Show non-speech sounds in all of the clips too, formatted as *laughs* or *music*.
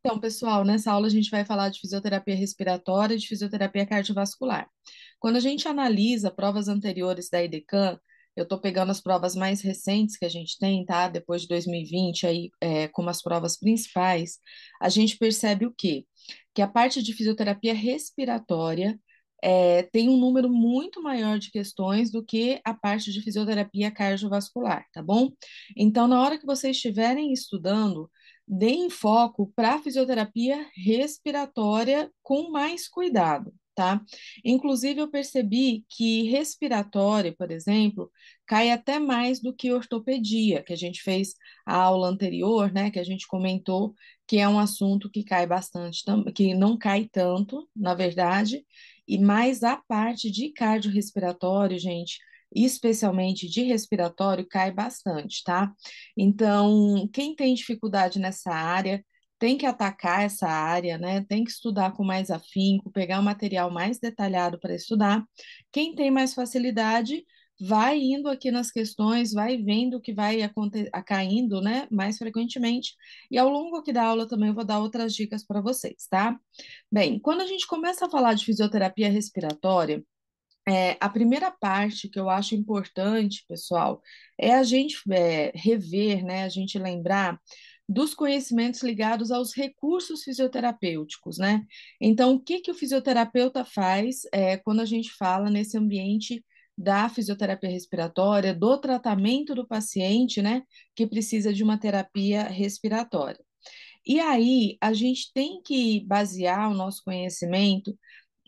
Então, pessoal, nessa aula a gente vai falar de fisioterapia respiratória e de fisioterapia cardiovascular. Quando a gente analisa provas anteriores da IDECAN, eu estou pegando as provas mais recentes que a gente tem, tá? Depois de 2020, aí, é, como as provas principais, a gente percebe o quê? Que a parte de fisioterapia respiratória é, tem um número muito maior de questões do que a parte de fisioterapia cardiovascular, tá bom? Então, na hora que vocês estiverem estudando, deem foco para a fisioterapia respiratória com mais cuidado, tá? Inclusive, eu percebi que respiratória, por exemplo, cai até mais do que ortopedia, que a gente fez a aula anterior, né? Que a gente comentou que é um assunto que cai bastante, que não cai tanto, na verdade, e mais a parte de cardiorrespiratório, gente, especialmente de respiratório, cai bastante, tá? Então, quem tem dificuldade nessa área, tem que atacar essa área, né? Tem que estudar com mais afinco, pegar o um material mais detalhado para estudar. Quem tem mais facilidade, vai indo aqui nas questões, vai vendo o que vai caindo, né, mais frequentemente. E ao longo aqui da aula também eu vou dar outras dicas para vocês, tá? Bem, quando a gente começa a falar de fisioterapia respiratória, é, a primeira parte que eu acho importante, pessoal, é a gente é, rever, né, a gente lembrar dos conhecimentos ligados aos recursos fisioterapêuticos, né? Então, o que, que o fisioterapeuta faz é, quando a gente fala nesse ambiente da fisioterapia respiratória, do tratamento do paciente, né, que precisa de uma terapia respiratória? E aí, a gente tem que basear o nosso conhecimento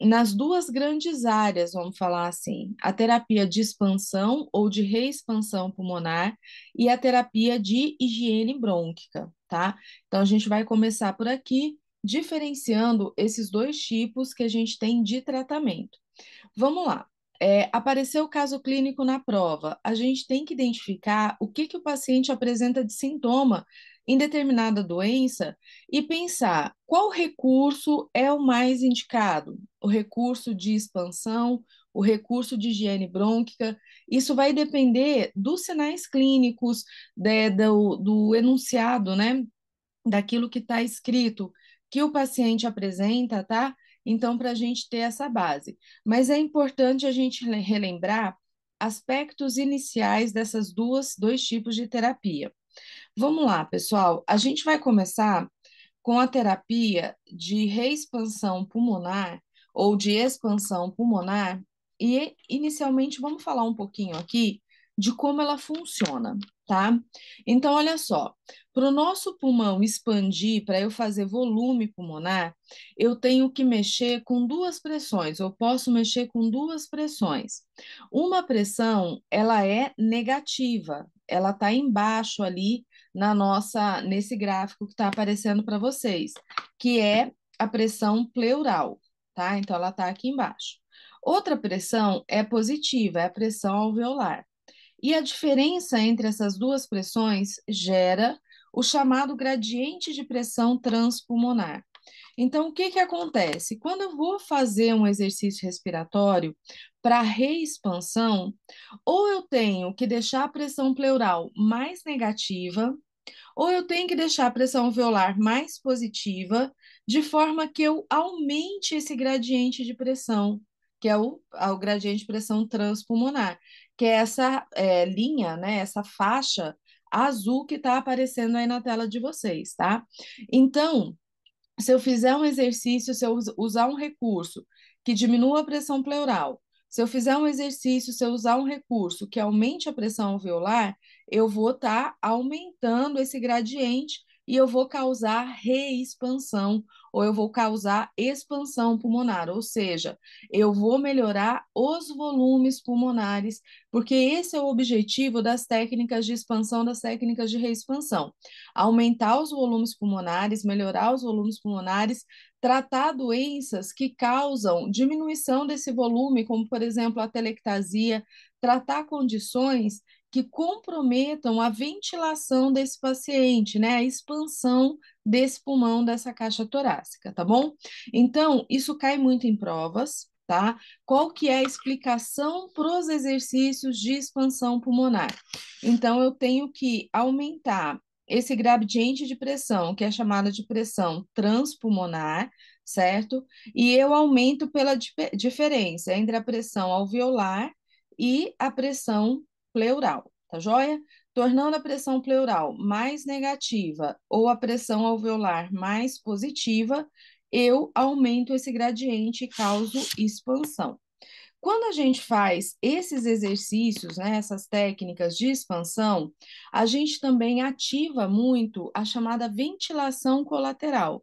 nas duas grandes áreas, vamos falar assim, a terapia de expansão ou de reexpansão pulmonar e a terapia de higiene brônquica, tá? Então a gente vai começar por aqui, diferenciando esses dois tipos que a gente tem de tratamento. Vamos lá. É, apareceu o caso clínico na prova, a gente tem que identificar o que, que o paciente apresenta de sintoma em determinada doença e pensar qual recurso é o mais indicado, o recurso de expansão, o recurso de higiene brônquica. Isso vai depender dos sinais clínicos, de, né, do, do enunciado, né? Daquilo que está escrito, que o paciente apresenta, tá? Então, para a gente ter essa base. Mas é importante a gente relembrar aspectos iniciais dessas duas dois tipos de terapia. Vamos lá, pessoal. A gente vai começar com a terapia de reexpansão pulmonar ou de expansão pulmonar e inicialmente vamos falar um pouquinho aqui de como ela funciona, tá? Então, olha só, para o nosso pulmão expandir, para eu fazer volume pulmonar, eu tenho que mexer com duas pressões, eu posso mexer com duas pressões. Uma pressão, ela é negativa, ela está embaixo ali na nossa nesse gráfico que está aparecendo para vocês, que é a pressão pleural, tá? Então ela está aqui embaixo. Outra pressão é positiva, é a pressão alveolar. E a diferença entre essas duas pressões gera o chamado gradiente de pressão transpulmonar. Então, o que, que acontece? Quando eu vou fazer um exercício respiratório para reexpansão, ou eu tenho que deixar a pressão pleural mais negativa, ou eu tenho que deixar a pressão alveolar mais positiva, de forma que eu aumente esse gradiente de pressão, que é o, o gradiente de pressão transpulmonar, que é essa é, linha, né, essa faixa azul que está aparecendo aí na tela de vocês, tá? Então, se eu fizer um exercício, se eu usar um recurso que diminua a pressão pleural, se eu fizer um exercício, se eu usar um recurso que aumente a pressão alveolar, eu vou estar tá aumentando esse gradiente e eu vou causar reexpansão ou eu vou causar expansão pulmonar, ou seja, eu vou melhorar os volumes pulmonares, porque esse é o objetivo das técnicas de expansão, das técnicas de reexpansão. Aumentar os volumes pulmonares, melhorar os volumes pulmonares, tratar doenças que causam diminuição desse volume, como por exemplo a telectasia, tratar condições que comprometam a ventilação desse paciente, né? A expansão desse pulmão, dessa caixa torácica, tá bom? Então, isso cai muito em provas, tá? Qual que é a explicação para os exercícios de expansão pulmonar? Então, eu tenho que aumentar esse gradiente de pressão, que é chamada de pressão transpulmonar, certo? E eu aumento pela di diferença entre a pressão alveolar e a pressão pleural, tá joia? tornando a pressão pleural mais negativa ou a pressão alveolar mais positiva, eu aumento esse gradiente e causo expansão. Quando a gente faz esses exercícios, né, essas técnicas de expansão, a gente também ativa muito a chamada ventilação colateral. O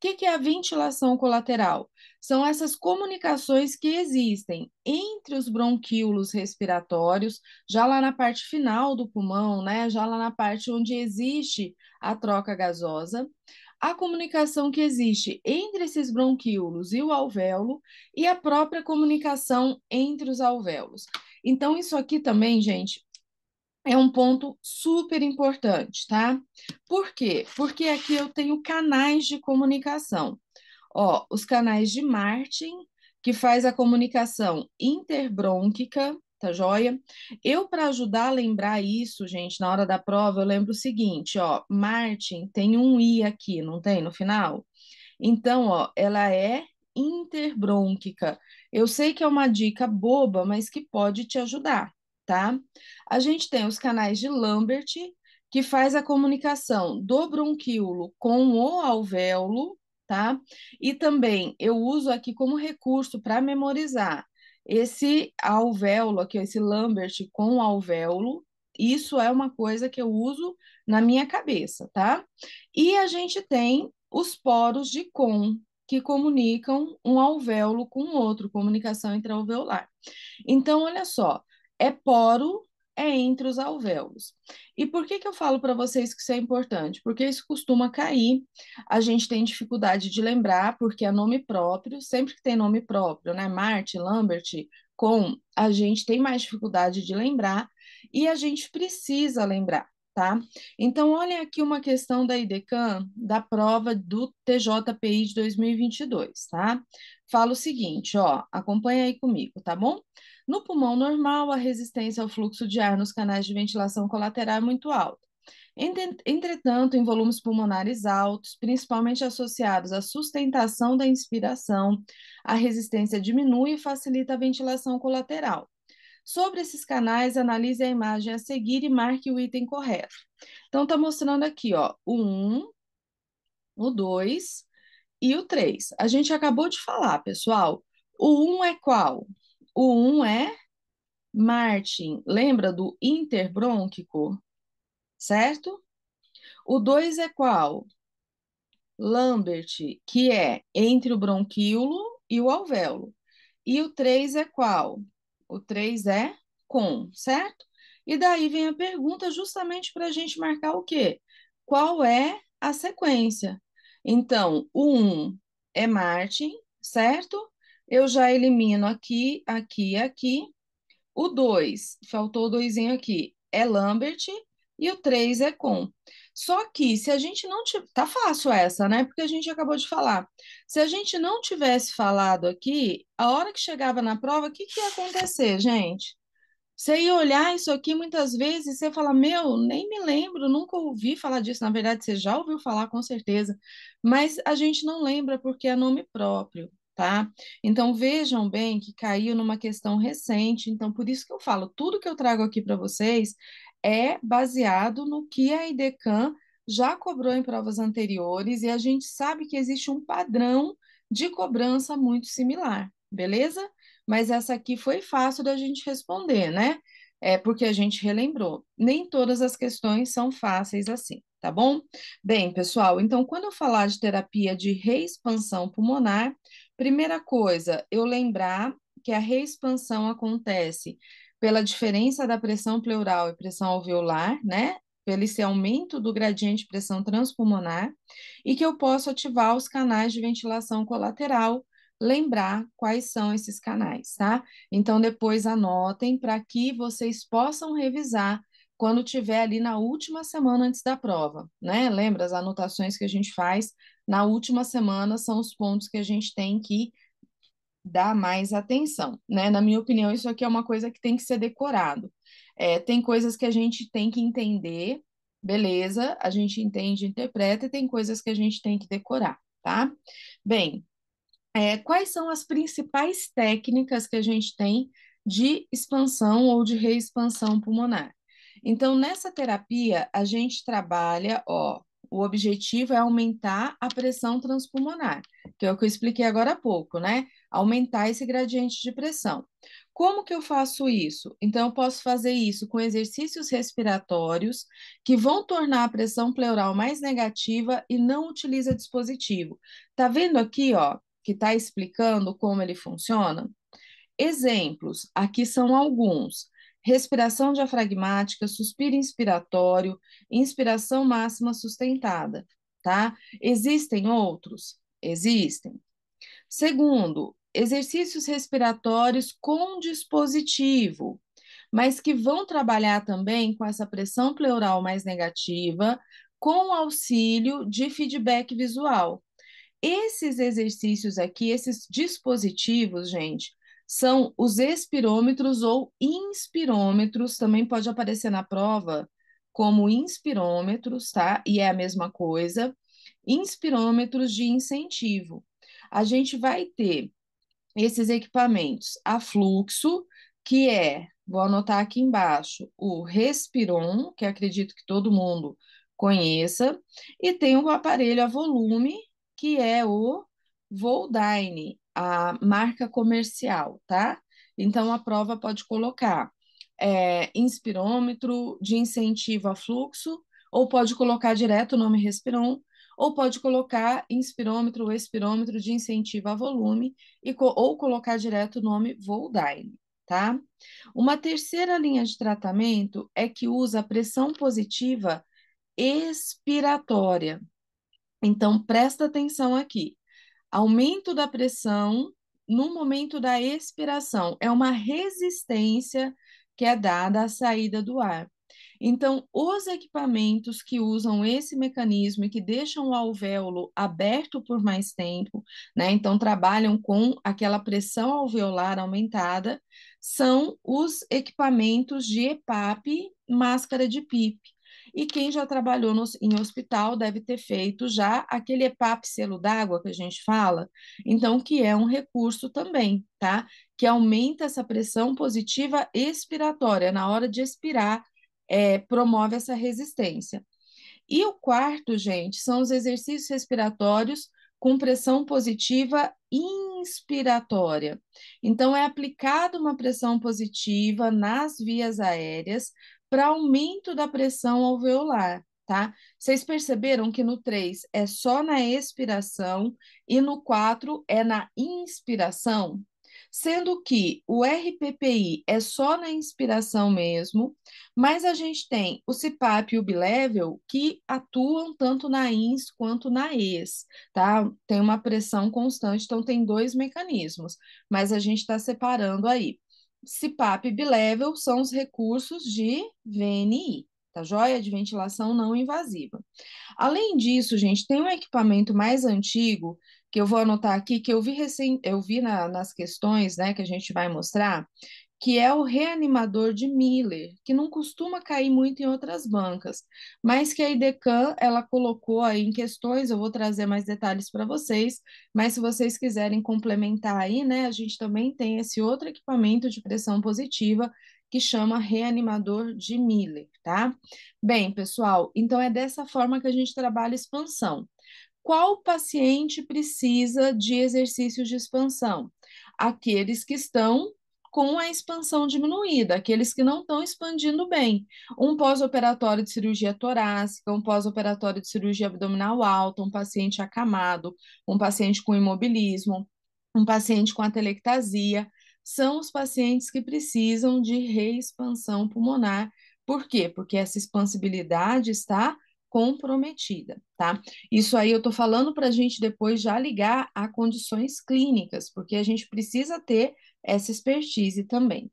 que, que é a ventilação colateral? são essas comunicações que existem entre os bronquíolos respiratórios, já lá na parte final do pulmão, né? Já lá na parte onde existe a troca gasosa, a comunicação que existe entre esses bronquíolos e o alvéolo e a própria comunicação entre os alvéolos. Então, isso aqui também, gente, é um ponto super importante, tá? Por quê? Porque aqui eu tenho canais de comunicação. Ó, os canais de Martin, que faz a comunicação interbrônquica, tá joia? Eu, para ajudar a lembrar isso, gente, na hora da prova, eu lembro o seguinte, ó, Martin tem um I aqui, não tem no final? Então, ó, ela é interbrônquica. Eu sei que é uma dica boba, mas que pode te ajudar, tá? A gente tem os canais de Lambert, que faz a comunicação do bronquíolo com o alvéolo, tá? E também eu uso aqui como recurso para memorizar esse alvéolo aqui, esse Lambert com alvéolo, isso é uma coisa que eu uso na minha cabeça, tá? E a gente tem os poros de com, que comunicam um alvéolo com o outro, comunicação intraalveolar. Então, olha só, é poro é entre os alvéolos. E por que, que eu falo para vocês que isso é importante? Porque isso costuma cair, a gente tem dificuldade de lembrar, porque é nome próprio, sempre que tem nome próprio, né? Marte, Lambert, com, a gente tem mais dificuldade de lembrar e a gente precisa lembrar. Tá? Então, olha aqui uma questão da IDECAM, da prova do TJPI de 2022, tá? Fala o seguinte, ó, acompanha aí comigo, tá bom? No pulmão normal, a resistência ao fluxo de ar nos canais de ventilação colateral é muito alta. Entretanto, em volumes pulmonares altos, principalmente associados à sustentação da inspiração, a resistência diminui e facilita a ventilação colateral. Sobre esses canais, analise a imagem a seguir e marque o item correto. Então, está mostrando aqui, ó, o 1, o 2 e o 3. A gente acabou de falar, pessoal. O 1 é qual? O 1 é Martin. Lembra do interbrônquico? Certo? O 2 é qual? Lambert, que é entre o bronquíolo e o alvéolo. E o 3 é qual? O 3 é com, certo? E daí vem a pergunta justamente para a gente marcar o quê? Qual é a sequência? Então, o 1 é Martin, certo? Eu já elimino aqui, aqui e aqui. O 2, faltou o 2 aqui, é Lambert. E o 3 é com. Só que se a gente não tivesse. Tá fácil essa, né? Porque a gente acabou de falar. Se a gente não tivesse falado aqui, a hora que chegava na prova, o que, que ia acontecer, gente? Você ia olhar isso aqui muitas vezes e você fala: Meu, nem me lembro, nunca ouvi falar disso. Na verdade, você já ouviu falar com certeza, mas a gente não lembra porque é nome próprio, tá? Então vejam bem que caiu numa questão recente. Então, por isso que eu falo: tudo que eu trago aqui para vocês é baseado no que a IDECAM já cobrou em provas anteriores e a gente sabe que existe um padrão de cobrança muito similar, beleza? Mas essa aqui foi fácil da gente responder, né? É porque a gente relembrou. Nem todas as questões são fáceis assim, tá bom? Bem, pessoal, então quando eu falar de terapia de reexpansão pulmonar, primeira coisa, eu lembrar que a reexpansão acontece pela diferença da pressão pleural e pressão alveolar, né? Pelo esse aumento do gradiente de pressão transpulmonar, e que eu posso ativar os canais de ventilação colateral, lembrar quais são esses canais, tá? Então, depois anotem para que vocês possam revisar quando tiver ali na última semana antes da prova, né? Lembra as anotações que a gente faz na última semana são os pontos que a gente tem que dar mais atenção, né? Na minha opinião, isso aqui é uma coisa que tem que ser decorado. É, tem coisas que a gente tem que entender, beleza, a gente entende, interpreta, e tem coisas que a gente tem que decorar, tá? Bem, é, quais são as principais técnicas que a gente tem de expansão ou de reexpansão pulmonar? Então, nessa terapia, a gente trabalha, ó, o objetivo é aumentar a pressão transpulmonar, que é o que eu expliquei agora há pouco, né? aumentar esse gradiente de pressão. Como que eu faço isso? Então, eu posso fazer isso com exercícios respiratórios que vão tornar a pressão pleural mais negativa e não utiliza dispositivo. Tá vendo aqui, ó, que tá explicando como ele funciona? Exemplos, aqui são alguns. Respiração diafragmática, suspiro inspiratório, inspiração máxima sustentada, tá? Existem outros? Existem. Segundo, exercícios respiratórios com dispositivo, mas que vão trabalhar também com essa pressão pleural mais negativa, com auxílio de feedback visual. Esses exercícios aqui, esses dispositivos, gente, são os expirômetros ou inspirômetros, também pode aparecer na prova como inspirômetros, tá? E é a mesma coisa. Inspirômetros de incentivo a gente vai ter esses equipamentos a fluxo, que é, vou anotar aqui embaixo, o Respiron, que acredito que todo mundo conheça, e tem o aparelho a volume, que é o Voldain, a marca comercial, tá? Então a prova pode colocar é, inspirômetro de incentivo a fluxo, ou pode colocar direto o nome Respiron ou pode colocar inspirômetro ou expirômetro de incentivo a volume e, ou colocar direto o nome Voldine, tá? Uma terceira linha de tratamento é que usa pressão positiva expiratória. Então, presta atenção aqui. Aumento da pressão no momento da expiração é uma resistência que é dada à saída do ar. Então, os equipamentos que usam esse mecanismo e que deixam o alvéolo aberto por mais tempo, né? Então, trabalham com aquela pressão alveolar aumentada, são os equipamentos de EPAP, máscara de PIP. E quem já trabalhou no, em hospital deve ter feito já aquele EPAP selo d'água que a gente fala, então, que é um recurso também, tá? Que aumenta essa pressão positiva expiratória na hora de expirar é, promove essa resistência. E o quarto, gente, são os exercícios respiratórios com pressão positiva inspiratória. Então, é aplicada uma pressão positiva nas vias aéreas para aumento da pressão alveolar, tá? Vocês perceberam que no 3 é só na expiração e no 4 é na inspiração? sendo que o RPPI é só na inspiração mesmo, mas a gente tem o CIPAP e o Bilevel que atuam tanto na INS quanto na ES, tá? Tem uma pressão constante, então tem dois mecanismos, mas a gente está separando aí. CIPAP e Bilevel são os recursos de VNI, tá joia? De ventilação não invasiva. Além disso, gente, tem um equipamento mais antigo que eu vou anotar aqui, que eu vi recém, eu vi na, nas questões, né, que a gente vai mostrar, que é o reanimador de Miller, que não costuma cair muito em outras bancas, mas que a IDECAN ela colocou aí em questões, eu vou trazer mais detalhes para vocês, mas se vocês quiserem complementar aí, né, a gente também tem esse outro equipamento de pressão positiva que chama reanimador de Miller, tá? Bem, pessoal, então é dessa forma que a gente trabalha expansão qual paciente precisa de exercícios de expansão? Aqueles que estão com a expansão diminuída, aqueles que não estão expandindo bem. Um pós-operatório de cirurgia torácica, um pós-operatório de cirurgia abdominal alta, um paciente acamado, um paciente com imobilismo, um paciente com atelectasia, são os pacientes que precisam de reexpansão pulmonar. Por quê? Porque essa expansibilidade está comprometida, tá? Isso aí eu tô falando para a gente depois já ligar a condições clínicas, porque a gente precisa ter essa expertise também.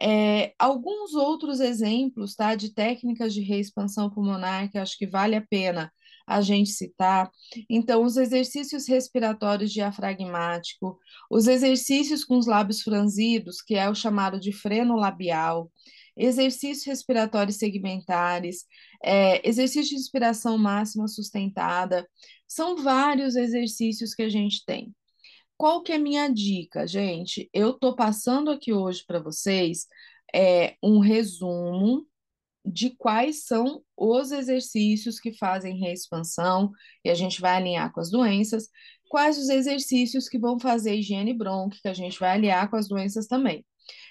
É, alguns outros exemplos, tá, de técnicas de reexpansão pulmonar que acho que vale a pena a gente citar. Então, os exercícios respiratórios diafragmático, os exercícios com os lábios franzidos, que é o chamado de freno labial, exercícios respiratórios segmentares, é, exercício de inspiração máxima sustentada. São vários exercícios que a gente tem. Qual que é a minha dica, gente? Eu estou passando aqui hoje para vocês é, um resumo de quais são os exercícios que fazem reexpansão, e a gente vai alinhar com as doenças, quais os exercícios que vão fazer higiene brônquica, a gente vai aliar com as doenças também.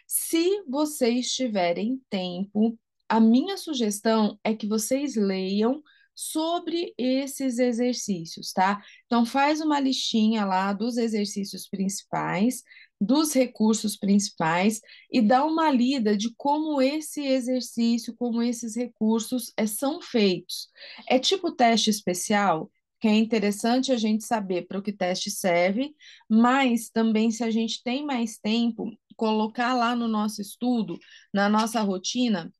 Se vocês tiverem tempo, a minha sugestão é que vocês leiam sobre esses exercícios, tá? Então faz uma listinha lá dos exercícios principais, dos recursos principais e dá uma lida de como esse exercício, como esses recursos é, são feitos. É tipo teste especial, que é interessante a gente saber para o que teste serve, mas também se a gente tem mais tempo, colocar lá no nosso estudo, na nossa rotina,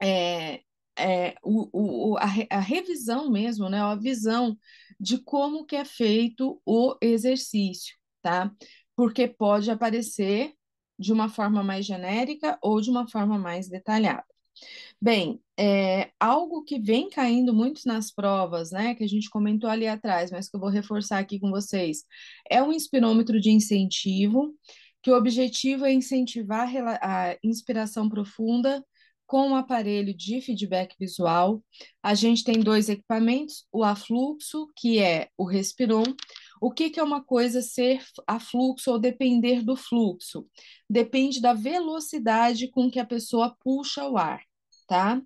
é, é, o, o, a, a, revisão mesmo, né, a visão de como que é feito o exercício, tá? Porque pode aparecer de uma forma mais genérica ou de uma forma mais detalhada. Bem, é, algo que vem caindo muito nas provas, né, que a gente comentou ali atrás, mas que eu vou reforçar aqui com vocês, é um espirômetro de incentivo que o objetivo é incentivar a inspiração profunda com o um aparelho de feedback visual. A gente tem dois equipamentos, o afluxo, que é o Respiron. O que, que é uma coisa ser afluxo ou depender do fluxo? Depende da velocidade com que a pessoa puxa o ar, tá?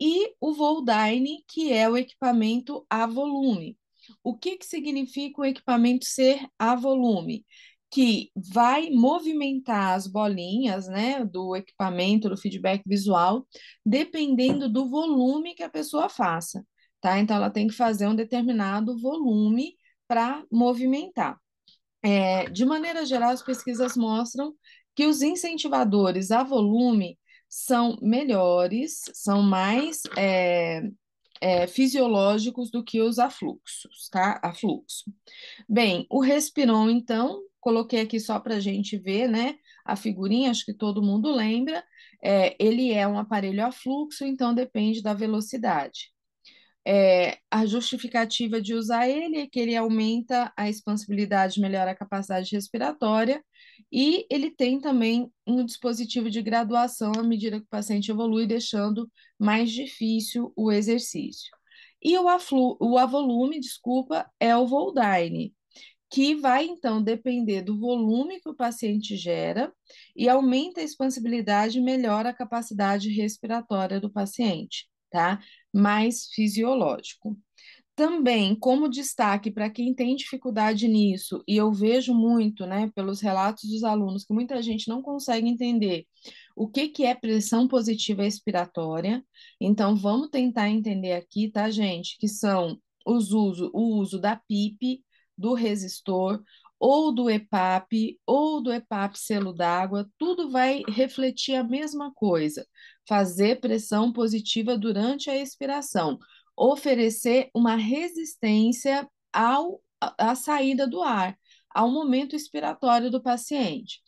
E o voldain que é o equipamento a volume. O que, que significa o equipamento ser a volume? que vai movimentar as bolinhas, né, do equipamento, do feedback visual, dependendo do volume que a pessoa faça, tá? Então ela tem que fazer um determinado volume para movimentar. É, de maneira geral, as pesquisas mostram que os incentivadores a volume são melhores, são mais é, é, fisiológicos do que os afluxos, tá? Afluxo. Bem, o respirão, então, coloquei aqui só para a gente ver, né? A figurinha, acho que todo mundo lembra. É, ele é um aparelho a fluxo, então depende da velocidade. É, a justificativa de usar ele é que ele aumenta a expansibilidade, melhora a capacidade respiratória, e ele tem também um dispositivo de graduação à medida que o paciente evolui, deixando mais difícil o exercício. E o, aflu, o avolume, desculpa, é o Voldyne, que vai então depender do volume que o paciente gera e aumenta a expansibilidade e melhora a capacidade respiratória do paciente, tá? Mais fisiológico. Também, como destaque para quem tem dificuldade nisso, e eu vejo muito, né, pelos relatos dos alunos, que muita gente não consegue entender o que, que é pressão positiva expiratória. Então, vamos tentar entender aqui, tá, gente, que são os uso, o uso da PIP, do resistor ou do EPAP ou do EPAP selo d'água, tudo vai refletir a mesma coisa, fazer pressão positiva durante a expiração, oferecer uma resistência ao à saída do ar, ao momento expiratório do paciente.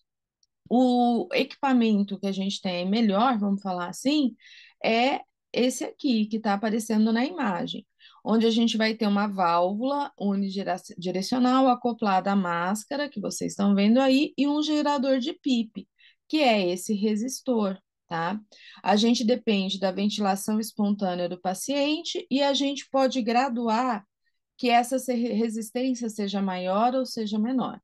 O equipamento que a gente tem melhor, vamos falar assim, é esse aqui que está aparecendo na imagem onde a gente vai ter uma válvula unidirecional acoplada à máscara, que vocês estão vendo aí, e um gerador de PIP, que é esse resistor, tá? A gente depende da ventilação espontânea do paciente e a gente pode graduar que essa resistência seja maior ou seja menor.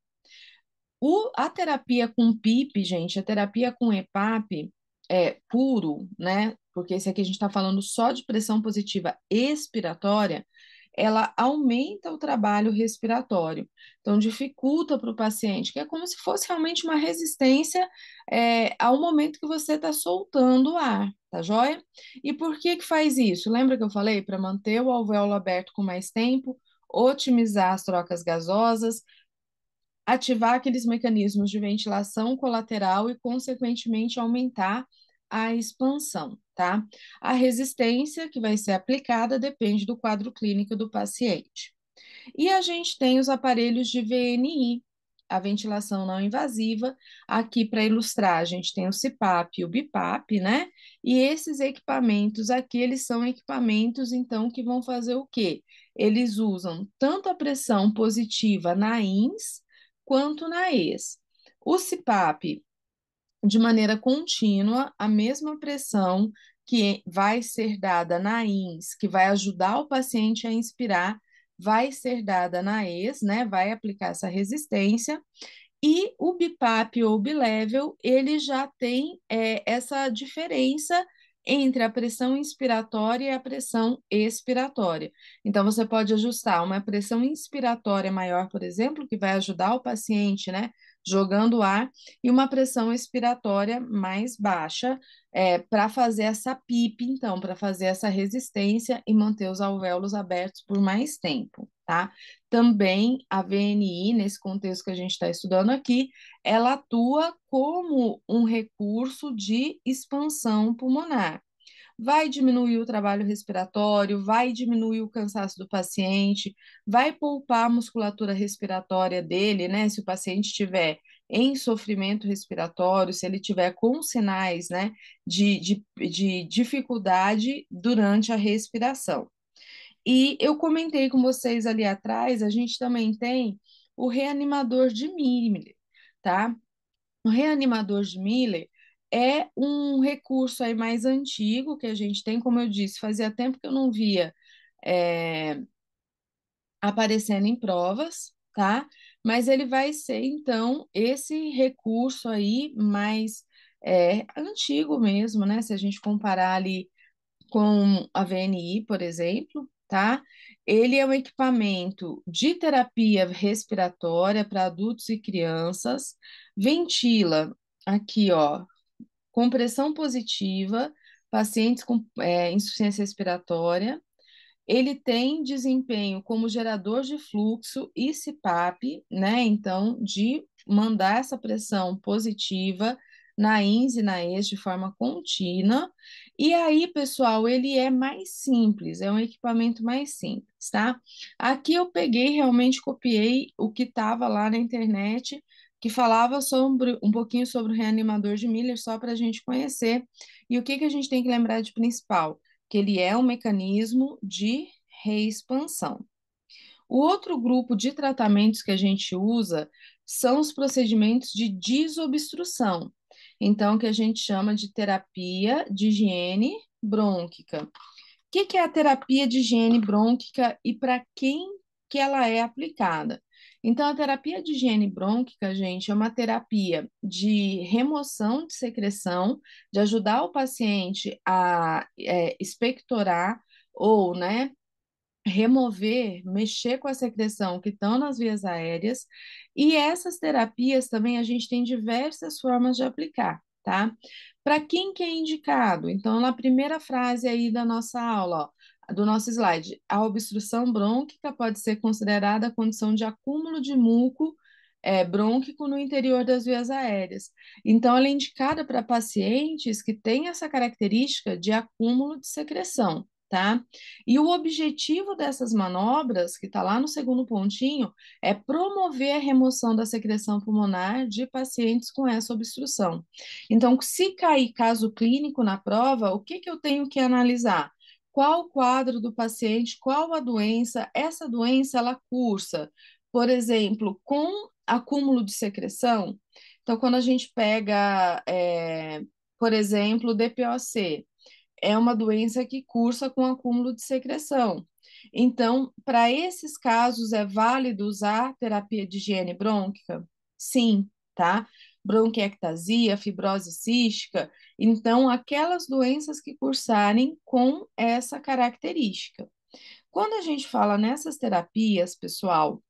O, a terapia com PIP, gente, a terapia com EPAP, é, puro, né, porque esse aqui a gente está falando só de pressão positiva expiratória, ela aumenta o trabalho respiratório, então dificulta para o paciente, que é como se fosse realmente uma resistência é, ao momento que você está soltando o ar, tá joia? E por que que faz isso? Lembra que eu falei para manter o alvéolo aberto com mais tempo, otimizar as trocas gasosas, ativar aqueles mecanismos de ventilação colateral e, consequentemente, aumentar a expansão, tá? A resistência que vai ser aplicada depende do quadro clínico do paciente. E a gente tem os aparelhos de VNI, a ventilação não invasiva. Aqui, para ilustrar, a gente tem o CPAP e o BIPAP, né? E esses equipamentos aqui, eles são equipamentos, então, que vão fazer o quê? Eles usam tanto a pressão positiva na INS quanto na ES. O CPAP, de maneira contínua a mesma pressão que vai ser dada na INS, que vai ajudar o paciente a inspirar, vai ser dada na ES, né? Vai aplicar essa resistência. E o BIPAP ou bilevel, ele já tem é, essa diferença entre a pressão inspiratória e a pressão expiratória. Então, você pode ajustar uma pressão inspiratória maior, por exemplo, que vai ajudar o paciente, né, jogando ar, e uma pressão expiratória mais baixa é, para fazer essa PIP, então, para fazer essa resistência e manter os alvéolos abertos por mais tempo, tá? Também a VNI, nesse contexto que a gente está estudando aqui, ela atua como um recurso de expansão pulmonar vai diminuir o trabalho respiratório, vai diminuir o cansaço do paciente, vai poupar a musculatura respiratória dele, né? Se o paciente tiver em sofrimento respiratório, se ele tiver com sinais, né, de, de, de dificuldade durante a respiração. E eu comentei com vocês ali atrás, a gente também tem o reanimador de Miller, tá? O reanimador de Miller, é um recurso aí mais antigo que a gente tem, como eu disse, fazia tempo que eu não via é, aparecendo em provas, tá? Mas ele vai ser, então, esse recurso aí mais é, antigo mesmo, né? Se a gente comparar ali com a VNI, por exemplo, tá? Ele é um equipamento de terapia respiratória para adultos e crianças, ventila aqui, ó, com pressão positiva, pacientes com é, insuficiência respiratória. Ele tem desempenho como gerador de fluxo e CPAP, né? Então, de mandar essa pressão positiva na INS e na ES de forma contínua. E aí, pessoal, ele é mais simples, é um equipamento mais simples, tá? Aqui eu peguei, realmente copiei o que estava lá na internet que falava sobre um pouquinho sobre o reanimador de Miller, só para a gente conhecer. E o que, que a gente tem que lembrar de principal? Que ele é um mecanismo de reexpansão. O outro grupo de tratamentos que a gente usa são os procedimentos de desobstrução, então que a gente chama de terapia de higiene brônquica. O que, que é a terapia de higiene brônquica e para quem que ela é aplicada? Então, a terapia de higiene brônquica, gente, é uma terapia de remoção de secreção, de ajudar o paciente a é, expectorar ou, né, remover, mexer com a secreção que estão nas vias aéreas. E essas terapias também a gente tem diversas formas de aplicar, tá? Para quem que é indicado? Então, na primeira frase aí da nossa aula, ó, do nosso slide. A obstrução brônquica pode ser considerada a condição de acúmulo de muco é, brônquico no interior das vias aéreas. Então, ela é indicada para pacientes que têm essa característica de acúmulo de secreção. Tá? E o objetivo dessas manobras, que está lá no segundo pontinho, é promover a remoção da secreção pulmonar de pacientes com essa obstrução. Então, se cair caso clínico na prova, o que, que eu tenho que analisar? qual o quadro do paciente, qual a doença, essa doença ela cursa, por exemplo, com acúmulo de secreção. Então, quando a gente pega, é, por exemplo, DPOC, é uma doença que cursa com acúmulo de secreção. Então, para esses casos, é válido usar terapia de higiene brônquica? Sim, tá? Bronquiectasia, fibrose cística, então, aquelas doenças que cursarem com essa característica. Quando a gente fala nessas terapias, pessoal,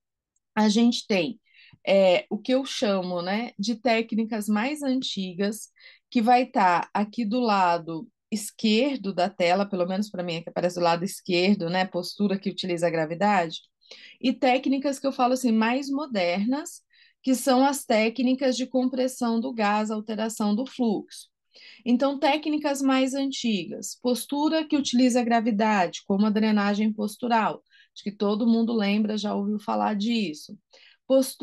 a gente tem é, o que eu chamo né, de técnicas mais antigas, que vai estar tá aqui do lado esquerdo da tela, pelo menos para mim é que aparece do lado esquerdo, né? Postura que utiliza a gravidade, e técnicas que eu falo assim, mais modernas, que são as técnicas de compressão do gás, alteração do fluxo. Então, técnicas mais antigas, postura que utiliza a gravidade, como a drenagem postural, acho que todo mundo lembra, já ouviu falar disso.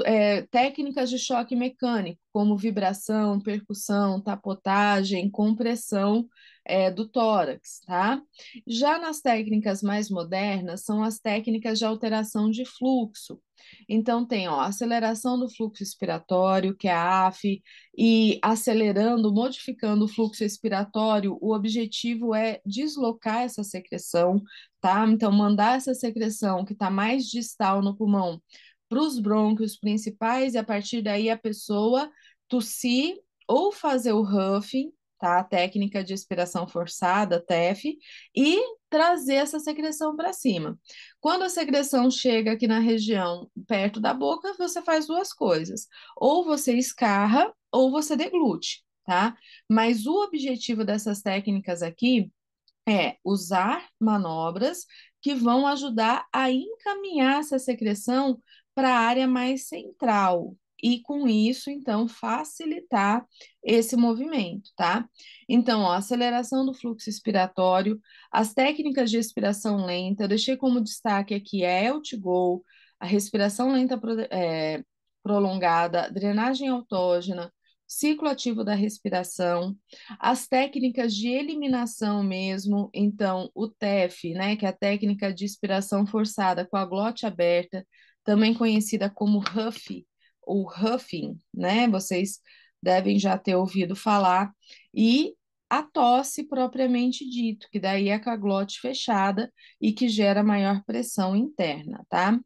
é, técnicas de choque mecânico, como vibração, percussão, tapotagem, compressão, é, do tórax, tá? Já nas técnicas mais modernas, são as técnicas de alteração de fluxo. Então, tem ó, aceleração do fluxo expiratório, que é a AF, e acelerando, modificando o fluxo expiratório, o objetivo é deslocar essa secreção, tá? Então, mandar essa secreção que está mais distal no pulmão para os brônquios principais, e a partir daí a pessoa tossir ou fazer o huffing tá? Técnica de expiração forçada, TEF, e trazer essa secreção para cima. Quando a secreção chega aqui na região perto da boca, você faz duas coisas: ou você escarra ou você deglute, tá? Mas o objetivo dessas técnicas aqui é usar manobras que vão ajudar a encaminhar essa secreção para a área mais central, e com isso, então, facilitar esse movimento, tá? Então, ó, aceleração do fluxo expiratório, as técnicas de respiração lenta, eu deixei como destaque aqui é go a respiração lenta é, prolongada, drenagem autógena, ciclo ativo da respiração, as técnicas de eliminação mesmo, então o TEF, né, que é a técnica de expiração forçada com a glote aberta, também conhecida como HUF, o huffing, né? Vocês devem já ter ouvido falar, e a tosse propriamente dito, que daí é com a glote fechada e que gera maior pressão interna, tá?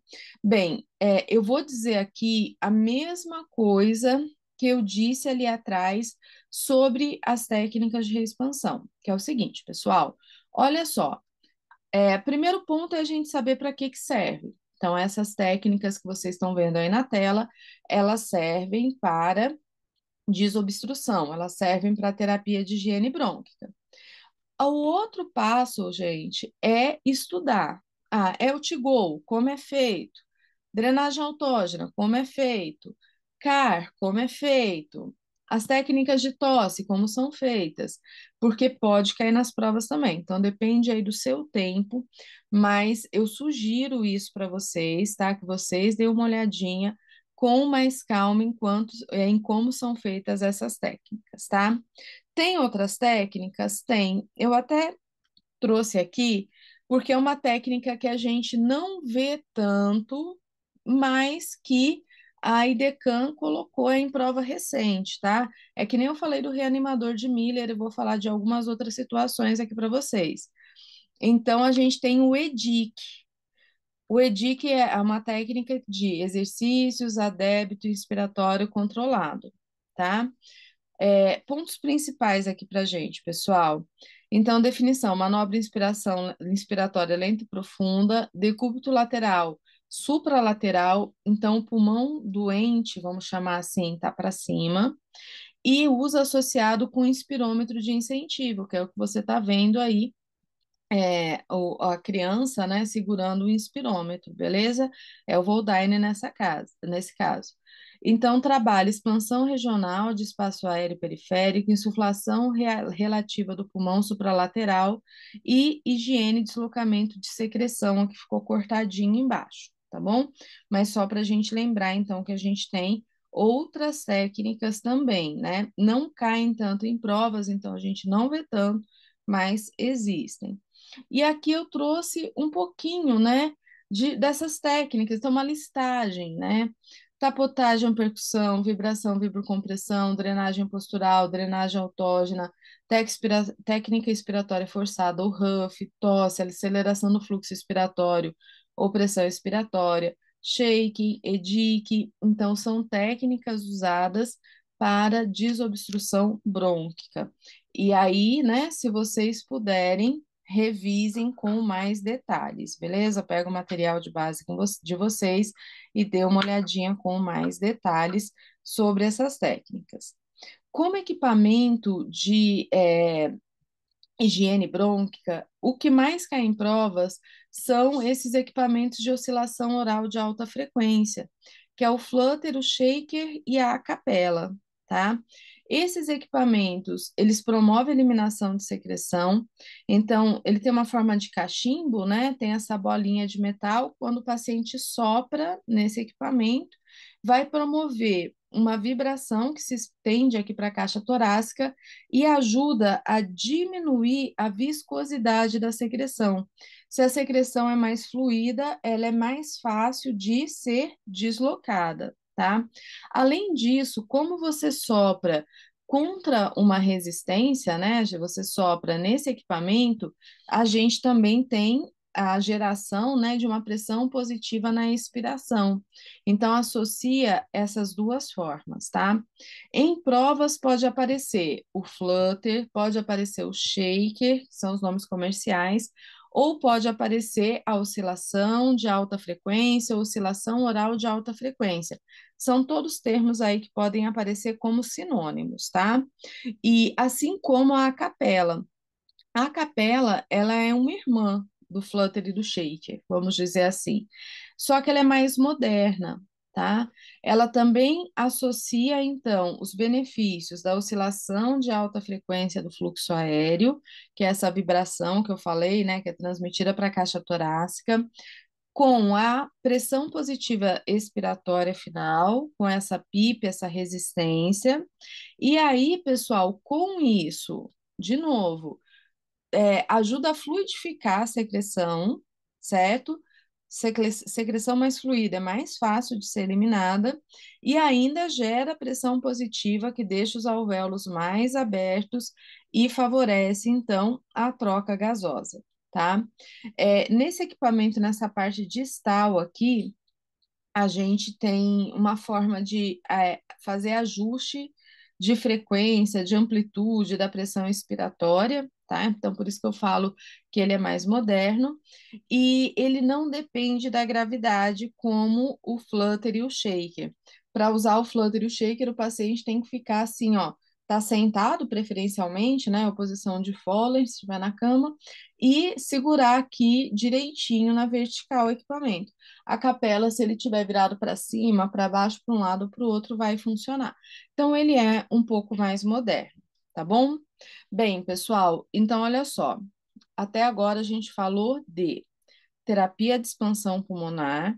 Bem, é, eu vou dizer aqui a mesma coisa que eu disse ali atrás sobre as técnicas de expansão, que é o seguinte, pessoal, olha só, é, primeiro ponto é a gente saber para que, que serve, então, essas técnicas que vocês estão vendo aí na tela, elas servem para desobstrução, elas servem para terapia de higiene brônquica. O outro passo, gente, é estudar. Ah, é o Tigol, como é feito? Drenagem autógena, como é feito? CAR, como é feito? as técnicas de tosse, como são feitas, porque pode cair nas provas também. Então, depende aí do seu tempo, mas eu sugiro isso para vocês, tá? Que vocês dêem uma olhadinha com mais calma enquanto, é, em como são feitas essas técnicas, tá? Tem outras técnicas? Tem. Eu até trouxe aqui, porque é uma técnica que a gente não vê tanto, mas que a IDECAN colocou em prova recente, tá? É que nem eu falei do reanimador de Miller, eu vou falar de algumas outras situações aqui para vocês. Então, a gente tem o EDIC. O EDIC é uma técnica de exercícios a débito respiratório controlado, tá? É, pontos principais aqui para gente, pessoal. Então, definição: manobra inspiração, inspiratória lenta e profunda, decúbito lateral supralateral, então o pulmão doente, vamos chamar assim, tá para cima, e usa associado com inspirômetro de incentivo, que é o que você tá vendo aí, é, o, a criança, né, segurando o inspirômetro, beleza? É o Voldine nessa casa, nesse caso. Então, trabalha expansão regional de espaço aéreo periférico, insuflação relativa do pulmão supralateral e higiene e deslocamento de secreção, que ficou cortadinho embaixo tá bom? Mas só para a gente lembrar, então, que a gente tem outras técnicas também, né? Não caem tanto em provas, então a gente não vê tanto, mas existem. E aqui eu trouxe um pouquinho, né, de, dessas técnicas, então uma listagem, né? Tapotagem, percussão, vibração, vibrocompressão, drenagem postural, drenagem autógena, técnica expiratória forçada, o RUF, tosse, aceleração do fluxo expiratório, opressão expiratória, shaking, EDIC. Então, são técnicas usadas para desobstrução brônquica. E aí, né, se vocês puderem, revisem com mais detalhes, beleza? Pega o material de base de vocês e dê uma olhadinha com mais detalhes sobre essas técnicas. Como equipamento de é, higiene brônquica, o que mais cai em provas são esses equipamentos de oscilação oral de alta frequência, que é o flutter, o shaker e a capela, tá? Esses equipamentos, eles promovem a eliminação de secreção, então ele tem uma forma de cachimbo, né? Tem essa bolinha de metal, quando o paciente sopra nesse equipamento, vai promover uma vibração que se estende aqui para a caixa torácica e ajuda a diminuir a viscosidade da secreção. Se a secreção é mais fluida, ela é mais fácil de ser deslocada, tá? Além disso, como você sopra contra uma resistência, né? Você sopra nesse equipamento, a gente também tem a geração né, de uma pressão positiva na expiração. Então, associa essas duas formas, tá? Em provas pode aparecer o flutter, pode aparecer o shaker, que são os nomes comerciais, ou pode aparecer a oscilação de alta frequência, oscilação oral de alta frequência. São todos termos aí que podem aparecer como sinônimos, tá? E assim como a capela. A capela, ela é uma irmã do Flutter e do Shaker, vamos dizer assim. Só que ela é mais moderna, tá? Ela também associa, então, os benefícios da oscilação de alta frequência do fluxo aéreo, que é essa vibração que eu falei, né, que é transmitida para a caixa torácica, com a pressão positiva expiratória final, com essa PIP, essa resistência. E aí, pessoal, com isso, de novo, é, ajuda a fluidificar a secreção, certo? secreção mais fluida é mais fácil de ser eliminada e ainda gera pressão positiva que deixa os alvéolos mais abertos e favorece, então, a troca gasosa, tá? É, nesse equipamento, nessa parte distal aqui, a gente tem uma forma de é, fazer ajuste de frequência, de amplitude da pressão expiratória, tá? Então, por isso que eu falo que ele é mais moderno, e ele não depende da gravidade como o flutter e o shaker. Para usar o flutter e o shaker, o paciente tem que ficar assim, ó, está tá sentado preferencialmente, né, a posição de Foller, se estiver na cama, e segurar aqui direitinho na vertical o equipamento. A capela, se ele tiver virado para cima, para baixo, para um lado, para o outro, vai funcionar. Então, ele é um pouco mais moderno, tá bom? Bem, pessoal, então olha só. Até agora a gente falou de terapia de expansão pulmonar,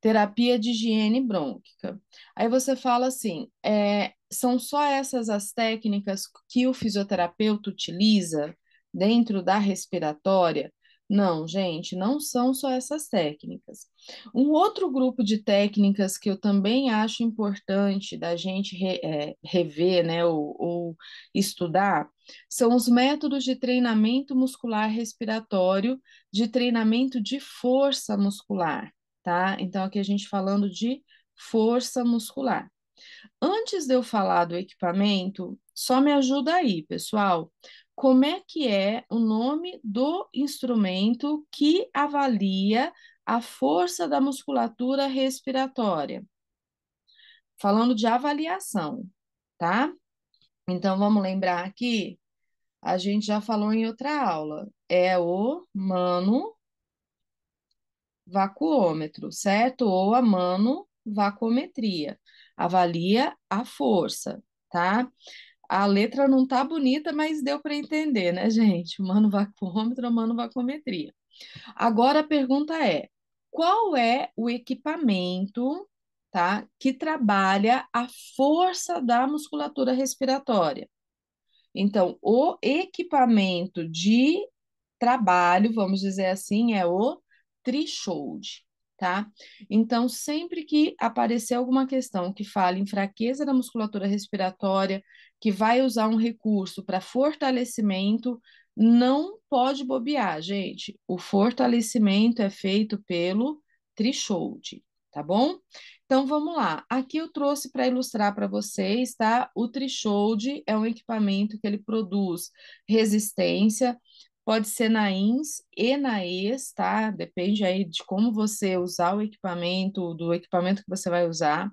terapia de higiene brônquica. Aí você fala assim, é, são só essas as técnicas que o fisioterapeuta utiliza dentro da respiratória? Não, gente, não são só essas técnicas. Um outro grupo de técnicas que eu também acho importante da gente re, é, rever, né, ou, ou estudar, são os métodos de treinamento muscular respiratório, de treinamento de força muscular, tá? Então, aqui a gente falando de força muscular. Antes de eu falar do equipamento, só me ajuda aí, pessoal. Como é que é o nome do instrumento que avalia a força da musculatura respiratória? Falando de avaliação, tá? Então vamos lembrar aqui, a gente já falou em outra aula, é o mano vacuômetro, certo? Ou a mano vacometria? avalia a força, tá? A letra não tá bonita, mas deu para entender, né, gente? *laughs* Mano vacômetro, mano vacometria. Agora a pergunta é: qual é o equipamento, tá, que trabalha a força da musculatura respiratória? Então, o equipamento de trabalho, vamos dizer assim, é o threshold tá? Então, sempre que aparecer alguma questão que fale em fraqueza da musculatura respiratória, que vai usar um recurso para fortalecimento, não pode bobear, gente. O fortalecimento é feito pelo threshold, tá bom? Então, vamos lá. Aqui eu trouxe para ilustrar para vocês, tá? O threshold é um equipamento que ele produz resistência, pode ser na INS e na ES, tá? Depende aí de como você usar o equipamento, do equipamento que você vai usar.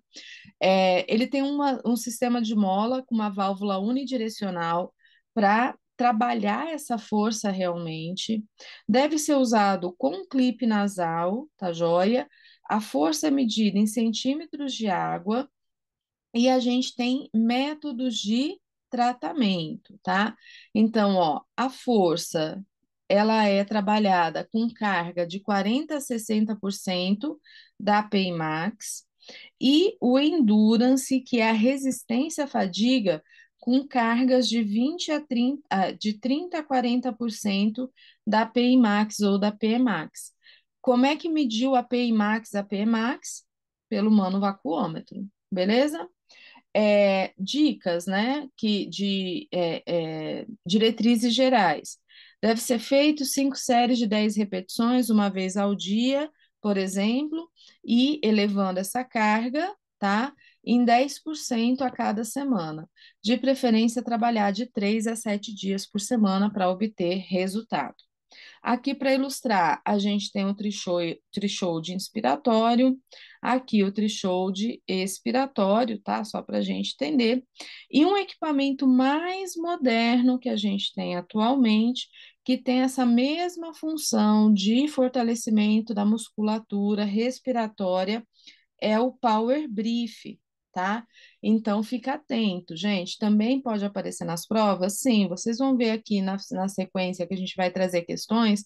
É, ele tem uma, um sistema de mola com uma válvula unidirecional para trabalhar essa força realmente. Deve ser usado com um clipe nasal, tá joia? A força é medida em centímetros de água. E a gente tem métodos de tratamento, tá? Então, ó, a força ela é trabalhada com carga de 40 a 60% da Pmax e o endurance, que é a resistência à fadiga, com cargas de 20 a 30, ah, de 30 a 40% da Pmax ou da Pmax. Como é que mediu a Pmax, a Pmax? Pelo mano vacuômetro, beleza? é, dicas, né, que, de é, é, diretrizes gerais. Deve ser feito cinco séries de dez repetições, uma vez ao dia, por exemplo, e elevando essa carga, tá? Em 10% a cada semana. De preferência, trabalhar de três a sete dias por semana para obter resultado. Aqui, para ilustrar, a gente tem o trishow de inspiratório, aqui o trishow de expiratório, tá? Só para a gente entender. E um equipamento mais moderno que a gente tem atualmente, que tem essa mesma função de fortalecimento da musculatura respiratória, é o Power Brief, tá? Então, fica atento, gente. Também pode aparecer nas provas? Sim, vocês vão ver aqui na, na sequência que a gente vai trazer questões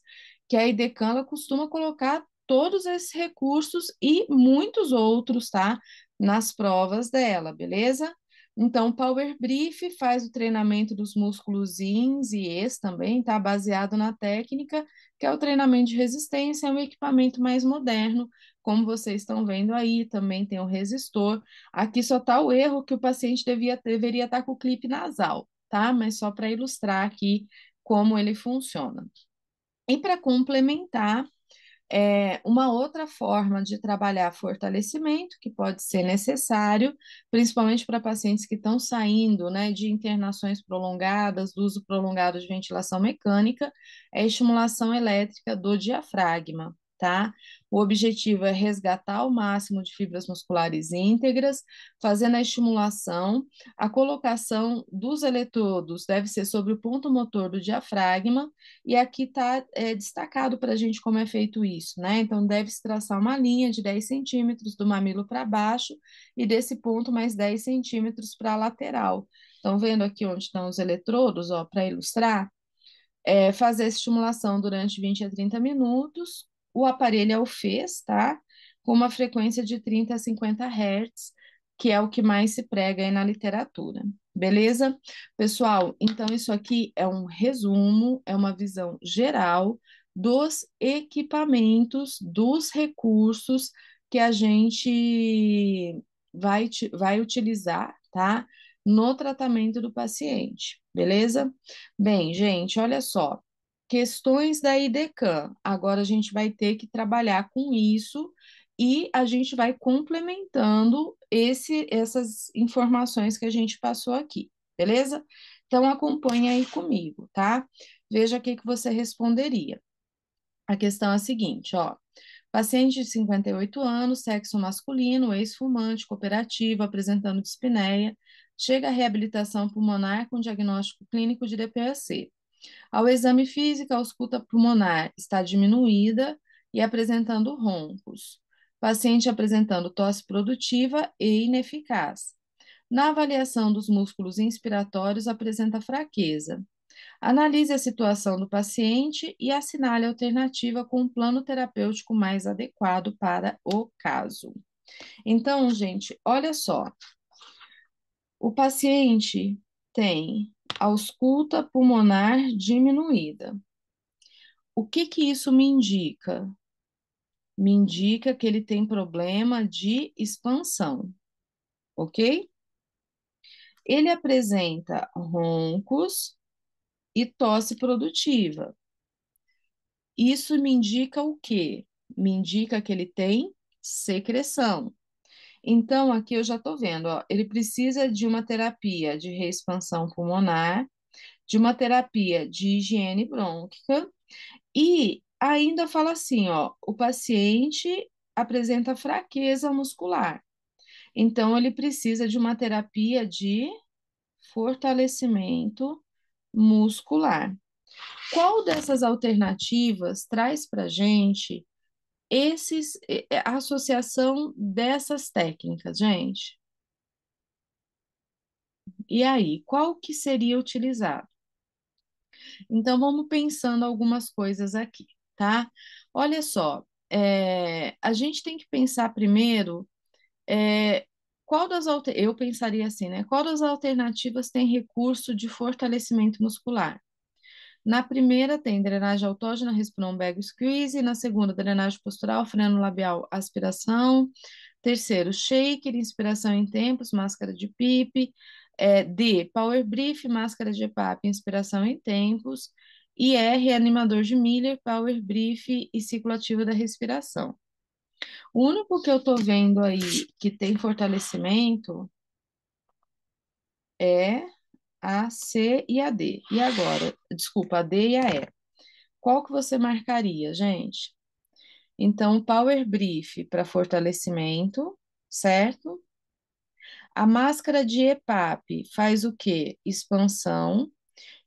que a IDECAN ela costuma colocar todos esses recursos e muitos outros, tá? Nas provas dela, beleza? Então, Power Brief faz o treinamento dos músculos INS e ES também, tá? Baseado na técnica, que é o treinamento de resistência, é um equipamento mais moderno como vocês estão vendo aí, também tem o resistor. Aqui só está o erro que o paciente devia, deveria estar tá com o clipe nasal, tá? Mas só para ilustrar aqui como ele funciona. E para complementar, é, uma outra forma de trabalhar fortalecimento que pode ser necessário, principalmente para pacientes que estão saindo né, de internações prolongadas, do uso prolongado de ventilação mecânica, é a estimulação elétrica do diafragma tá? O objetivo é resgatar o máximo de fibras musculares íntegras, fazendo a estimulação. A colocação dos eletrodos deve ser sobre o ponto motor do diafragma, e aqui está é, destacado para a gente como é feito isso, né? Então, deve-se traçar uma linha de 10 centímetros do mamilo para baixo e desse ponto mais 10 centímetros para a lateral. Estão vendo aqui onde estão os eletrodos, ó, para ilustrar? É, fazer a estimulação durante 20 a 30 minutos, o aparelho é o FES, tá? Com uma frequência de 30 a 50 Hz, que é o que mais se prega aí na literatura. Beleza? Pessoal, então isso aqui é um resumo, é uma visão geral dos equipamentos, dos recursos que a gente vai, vai utilizar, tá? No tratamento do paciente, beleza? Bem, gente, olha só questões da IDECAN. Agora a gente vai ter que trabalhar com isso e a gente vai complementando esse, essas informações que a gente passou aqui, beleza? Então acompanha aí comigo, tá? Veja o que, que você responderia. A questão é a seguinte, ó. Paciente de 58 anos, sexo masculino, ex-fumante, cooperativo, apresentando dispneia, chega à reabilitação pulmonar com diagnóstico clínico de DPAC. Ao exame físico, a ausculta pulmonar está diminuída e apresentando roncos. Paciente apresentando tosse produtiva e ineficaz. Na avaliação dos músculos inspiratórios, apresenta fraqueza. Analise a situação do paciente e assinale a alternativa com o plano terapêutico mais adequado para o caso. Então, gente, olha só. O paciente tem ausculta pulmonar diminuída. O que que isso me indica? Me indica que ele tem problema de expansão, ok? Ele apresenta roncos e tosse produtiva. Isso me indica o quê? Me indica que ele tem secreção. Então, aqui eu já estou vendo, ó, ele precisa de uma terapia de reexpansão pulmonar, de uma terapia de higiene brônquica, e ainda fala assim, ó, o paciente apresenta fraqueza muscular. Então, ele precisa de uma terapia de fortalecimento muscular. Qual dessas alternativas traz para gente esses, a associação dessas técnicas, gente. E aí, qual que seria utilizado? Então, vamos pensando algumas coisas aqui, tá? Olha só, é, a gente tem que pensar primeiro é, qual das eu pensaria assim, né? Qual das alternativas tem recurso de fortalecimento muscular? Na primeira tem drenagem autógena, respirão umbigo squeeze. Na segunda, drenagem postural, freno labial, aspiração. Terceiro, shaker, inspiração em tempos, máscara de PIP. É, D, power brief, máscara de EPAP, inspiração em tempos. E R, animador de Miller, power brief e ciclo ativo da respiração. O único que eu estou vendo aí que tem fortalecimento é a, C e a D. E agora, desculpa, a D e a E. Qual que você marcaria, gente? Então, Power Brief para fortalecimento, certo? A máscara de EPAP faz o quê? Expansão.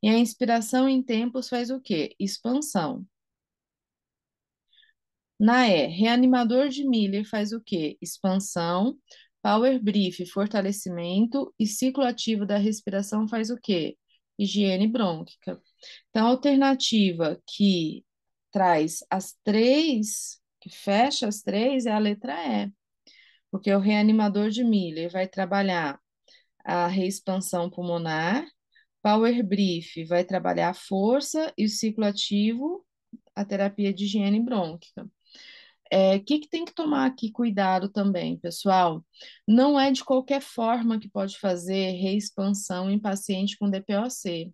E a inspiração em tempos faz o quê? Expansão. Na E, reanimador de Miller faz o quê? Expansão. Power Brief, fortalecimento e ciclo ativo da respiração faz o quê? Higiene brônquica. Então, a alternativa que traz as três, que fecha as três, é a letra E, porque é o reanimador de Miller vai trabalhar a reexpansão pulmonar, Power Brief vai trabalhar a força e o ciclo ativo, a terapia de higiene brônquica. O é, que, que tem que tomar aqui cuidado também, pessoal? Não é de qualquer forma que pode fazer reexpansão em paciente com DPOC.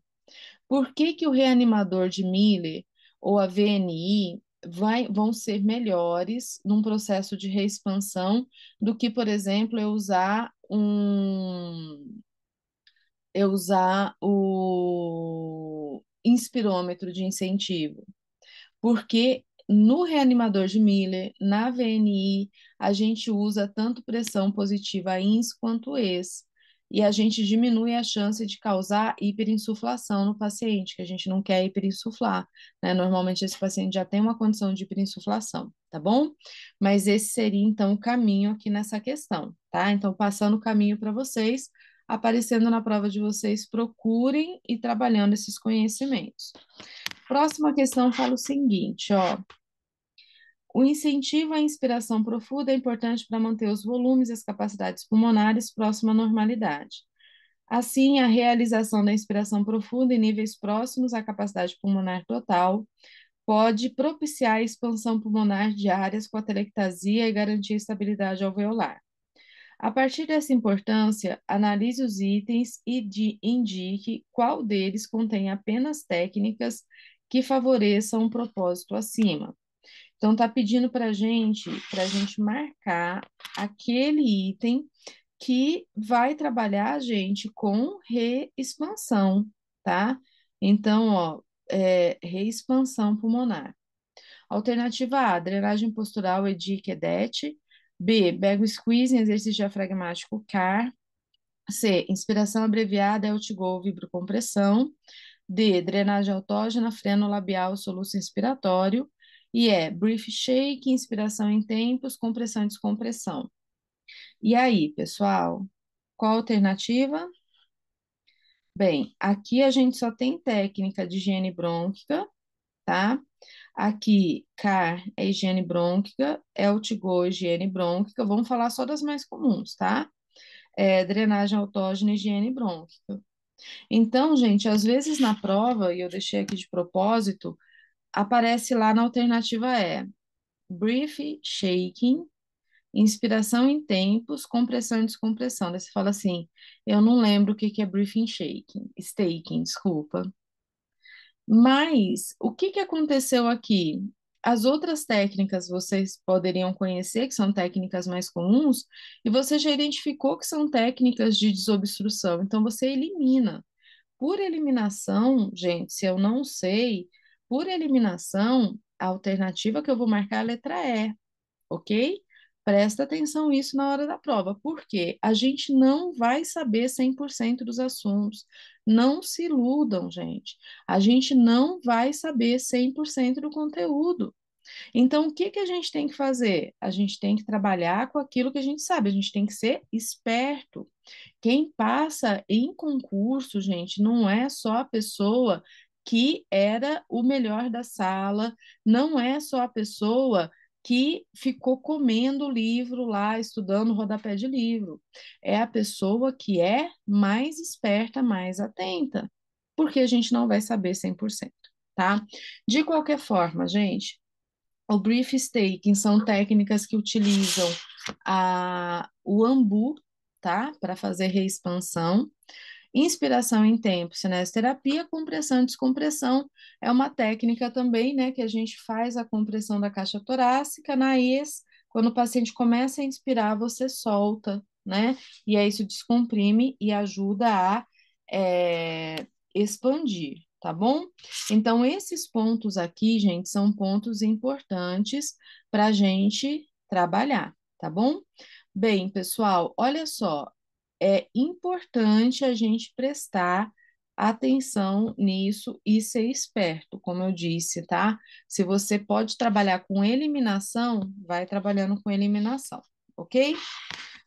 Por que, que o reanimador de Miller ou a VNI vai, vão ser melhores num processo de reexpansão do que, por exemplo, eu usar um. Eu usar o inspirômetro de incentivo? Porque no reanimador de Miller, na VNI, a gente usa tanto pressão positiva INS quanto ES, e a gente diminui a chance de causar hiperinsuflação no paciente, que a gente não quer hiperinsuflar, né? Normalmente esse paciente já tem uma condição de hiperinsuflação, tá bom? Mas esse seria então o caminho aqui nessa questão, tá? Então, passando o caminho para vocês, aparecendo na prova de vocês, procurem e trabalhando esses conhecimentos. Próxima questão fala o seguinte, ó. O incentivo à inspiração profunda é importante para manter os volumes e as capacidades pulmonares próximas à normalidade. Assim, a realização da inspiração profunda em níveis próximos à capacidade pulmonar total pode propiciar a expansão pulmonar de áreas com atelectasia e garantir estabilidade alveolar. A partir dessa importância, analise os itens e indique qual deles contém apenas técnicas que favoreçam um propósito acima. Então, está pedindo para gente, a gente marcar aquele item que vai trabalhar a gente com reexpansão, tá? Então, ó, é, reexpansão pulmonar. Alternativa A, drenagem postural EDIC EDET. B, bag squeeze em exercício diafragmático CAR. C, inspiração abreviada, Eltigo, vibrocompressão. D. Drenagem autógena, freno labial, soluço inspiratório. E é brief shake, inspiração em tempos, compressão e descompressão. E aí, pessoal, qual a alternativa? Bem, aqui a gente só tem técnica de higiene brônquica, tá? Aqui, CAR é higiene brônquica, Eltigo é higiene brônquica. Vamos falar só das mais comuns, tá? É, drenagem autógena e higiene brônquica. Então, gente, às vezes na prova, e eu deixei aqui de propósito, aparece lá na alternativa é brief shaking, inspiração em tempos, compressão e descompressão. Daí você fala assim, eu não lembro o que, que é briefing shaking, staking, desculpa. Mas o que, que aconteceu aqui? as outras técnicas vocês poderiam conhecer, que são técnicas mais comuns, e você já identificou que são técnicas de desobstrução, então você elimina. Por eliminação, gente, se eu não sei, por eliminação, a alternativa que eu vou marcar é a letra E, ok? Presta atenção nisso na hora da prova, porque a gente não vai saber 100% dos assuntos, não se iludam, gente. A gente não vai saber 100% do conteúdo. Então, o que, que a gente tem que fazer? A gente tem que trabalhar com aquilo que a gente sabe, a gente tem que ser esperto. Quem passa em concurso, gente, não é só a pessoa que era o melhor da sala, não é só a pessoa que ficou comendo o livro lá, estudando rodapé de livro. É a pessoa que é mais esperta, mais atenta, porque a gente não vai saber 100%, tá? De qualquer forma, gente, o brief staking são técnicas que utilizam a, o ambu, tá? Para fazer reexpansão. Inspiração em tempo, cinesterapia, compressão e descompressão é uma técnica também, né, que a gente faz a compressão da caixa torácica na ex, quando o paciente começa a inspirar, você solta, né? E aí isso descomprime e ajuda a é, expandir, tá bom? Então, esses pontos aqui, gente, são pontos importantes para a gente trabalhar, tá bom? Bem, pessoal, olha só, é importante a gente prestar atenção nisso e ser esperto, como eu disse, tá? Se você pode trabalhar com eliminação, vai trabalhando com eliminação, ok?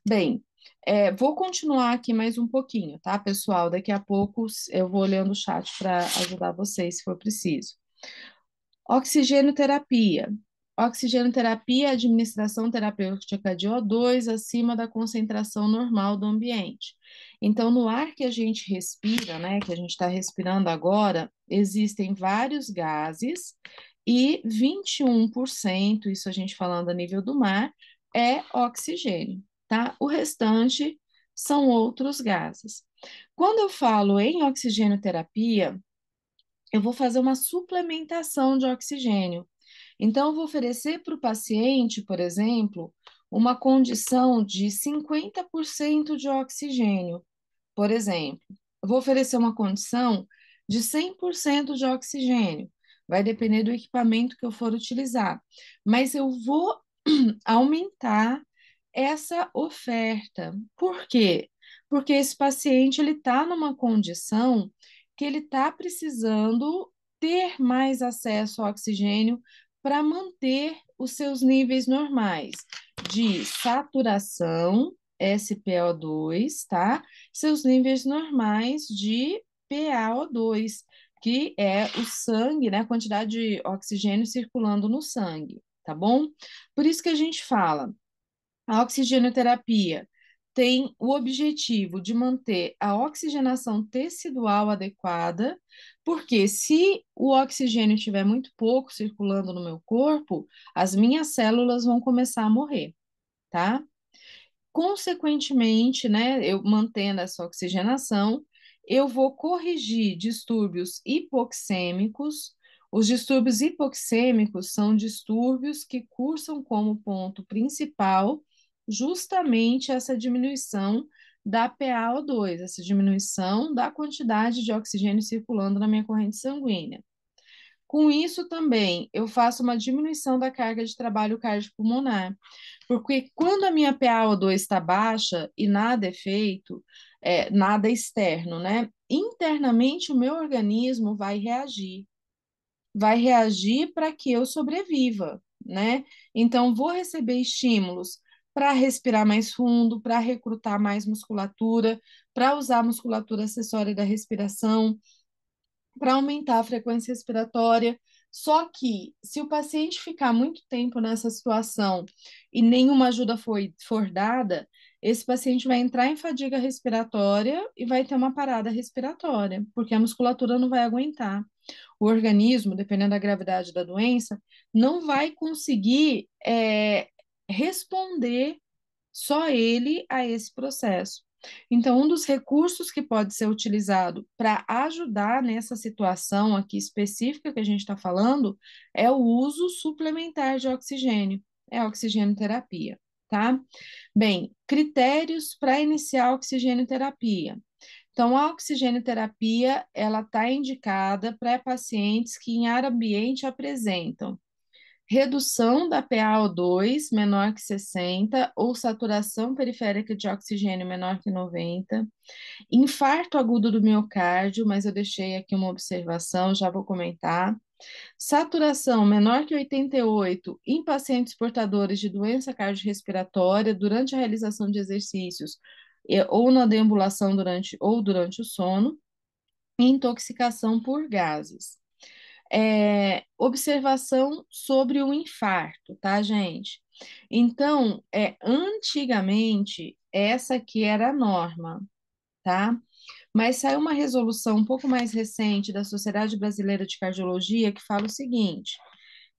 Bem, é, vou continuar aqui mais um pouquinho, tá, pessoal? Daqui a pouco eu vou olhando o chat para ajudar vocês se for preciso. Oxigênio terapia oxigenoterapia é a administração terapêutica de O2 acima da concentração normal do ambiente. Então, no ar que a gente respira, né, que a gente está respirando agora, existem vários gases e 21%, isso a gente falando a nível do mar, é oxigênio, tá? O restante são outros gases. Quando eu falo em oxigenoterapia, eu vou fazer uma suplementação de oxigênio. Então, eu vou oferecer para o paciente, por exemplo, uma condição de 50% de oxigênio, por exemplo. Eu vou oferecer uma condição de 100% de oxigênio, vai depender do equipamento que eu for utilizar, mas eu vou *clears throat* aumentar essa oferta. Por quê? Porque esse paciente ele está numa condição que ele está precisando ter mais acesso ao oxigênio para manter os seus níveis normais de saturação, SPO2, tá? Seus níveis normais de PaO2, que é o sangue, né? A quantidade de oxigênio circulando no sangue, tá bom? Por isso que a gente fala, a oxigenoterapia tem o objetivo de manter a oxigenação tecidual adequada, porque se o oxigênio estiver muito pouco circulando no meu corpo, as minhas células vão começar a morrer, tá? Consequentemente, né, eu mantendo essa oxigenação, eu vou corrigir distúrbios hipoxêmicos. Os distúrbios hipoxêmicos são distúrbios que cursam como ponto principal justamente essa diminuição da PaO2, essa diminuição da quantidade de oxigênio circulando na minha corrente sanguínea. Com isso também, eu faço uma diminuição da carga de trabalho cardiopulmonar, porque quando a minha PaO2 está baixa e nada é feito, é, nada externo, né? Internamente o meu organismo vai reagir, vai reagir para que eu sobreviva, né? Então vou receber estímulos para respirar mais fundo, para recrutar mais musculatura, para usar a musculatura acessória da respiração, para aumentar a frequência respiratória. Só que, se o paciente ficar muito tempo nessa situação e nenhuma ajuda foi, for dada, esse paciente vai entrar em fadiga respiratória e vai ter uma parada respiratória, porque a musculatura não vai aguentar. O organismo, dependendo da gravidade da doença, não vai conseguir é, responder só ele a esse processo. Então, um dos recursos que pode ser utilizado para ajudar nessa situação aqui específica que a gente está falando é o uso suplementar de oxigênio, é a oxigenoterapia, tá? Bem, critérios para iniciar a oxigenoterapia. Então, a oxigenoterapia, ela está indicada para pacientes que em área ambiente apresentam redução da PaO2 menor que 60 ou saturação periférica de oxigênio menor que 90, infarto agudo do miocárdio, mas eu deixei aqui uma observação, já vou comentar. Saturação menor que 88 em pacientes portadores de doença cardiorrespiratória durante a realização de exercícios ou na deambulação durante ou durante o sono, e intoxicação por gases é, observação sobre o infarto, tá, gente? Então, é, antigamente, essa que era a norma, tá? Mas saiu uma resolução um pouco mais recente da Sociedade Brasileira de Cardiologia que fala o seguinte: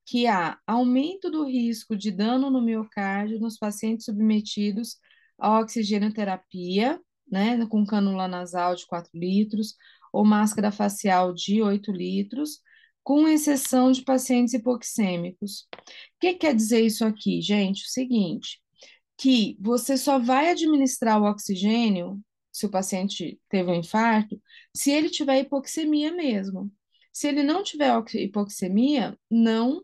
que há aumento do risco de dano no miocárdio nos pacientes submetidos à oxigenoterapia, né, com cânula nasal de 4 litros ou máscara facial de 8 litros, com exceção de pacientes hipoxêmicos. O que quer dizer isso aqui, gente? O seguinte, que você só vai administrar o oxigênio se o paciente teve um infarto, se ele tiver hipoxemia mesmo. Se ele não tiver hipoxemia, não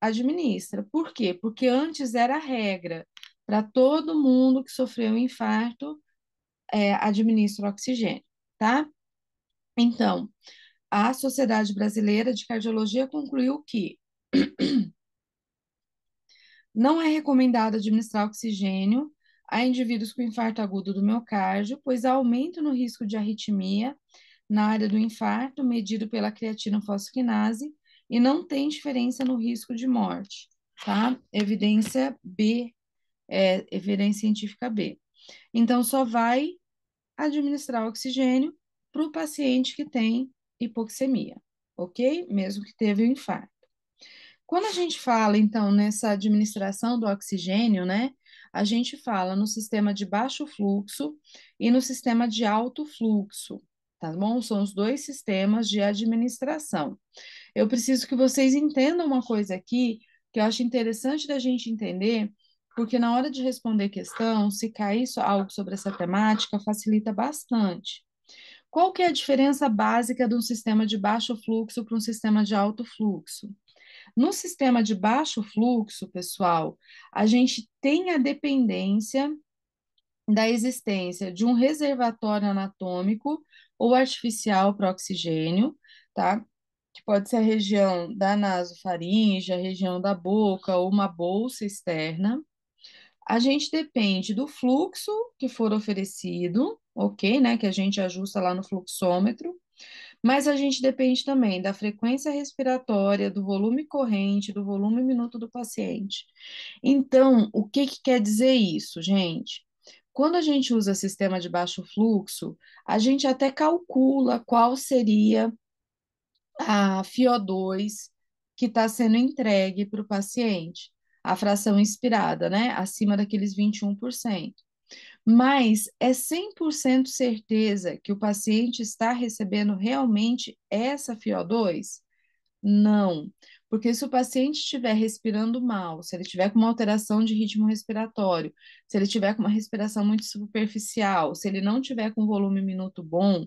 administra. Por quê? Porque antes era regra para todo mundo que sofreu um infarto é, administra oxigênio, tá? Então, a Sociedade Brasileira de Cardiologia concluiu que *clears throat* não é recomendado administrar oxigênio a indivíduos com infarto agudo do miocárdio, pois aumenta no risco de arritmia na área do infarto, medido pela creatina fosfokinase e não tem diferença no risco de morte, tá? Evidência B, é, evidência científica B. Então, só vai administrar oxigênio para o paciente que tem hipoxemia, ok? Mesmo que teve o um infarto. Quando a gente fala, então, nessa administração do oxigênio, né? A gente fala no sistema de baixo fluxo e no sistema de alto fluxo, tá bom? São os dois sistemas de administração. Eu preciso que vocês entendam uma coisa aqui que eu acho interessante da gente entender, porque na hora de responder questão, se cair algo sobre essa temática, facilita bastante. Qual que é a diferença básica de um sistema de baixo fluxo para um sistema de alto fluxo? No sistema de baixo fluxo, pessoal, a gente tem a dependência da existência de um reservatório anatômico ou artificial para oxigênio, tá? Que pode ser a região da nasofaringe, a região da boca ou uma bolsa externa. A gente depende do fluxo que for oferecido ok, né? Que a gente ajusta lá no fluxômetro. Mas a gente depende também da frequência respiratória, do volume corrente, do volume minuto do paciente. Então, o que, que quer dizer isso, gente? Quando a gente usa sistema de baixo fluxo, a gente até calcula qual seria a FiO2 que está sendo entregue para o paciente, a fração inspirada, né? Acima daqueles 21% mas é 100% certeza que o paciente está recebendo realmente essa FiO2? Não, porque se o paciente estiver respirando mal, se ele tiver com uma alteração de ritmo respiratório, se ele tiver com uma respiração muito superficial, se ele não tiver com volume minuto bom,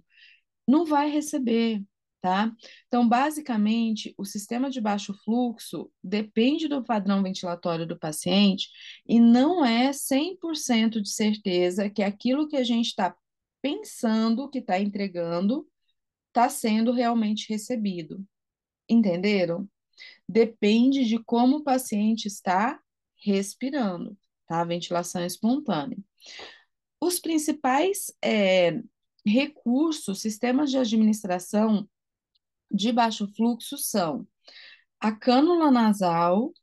não vai receber. Tá? Então, basicamente, o sistema de baixo fluxo depende do padrão ventilatório do paciente e não é 100% de certeza que aquilo que a gente está pensando que está entregando está sendo realmente recebido. Entenderam? Depende de como o paciente está respirando, tá? Ventilação espontânea. Os principais é, recursos, sistemas de administração de baixo fluxo são a cânula nasal,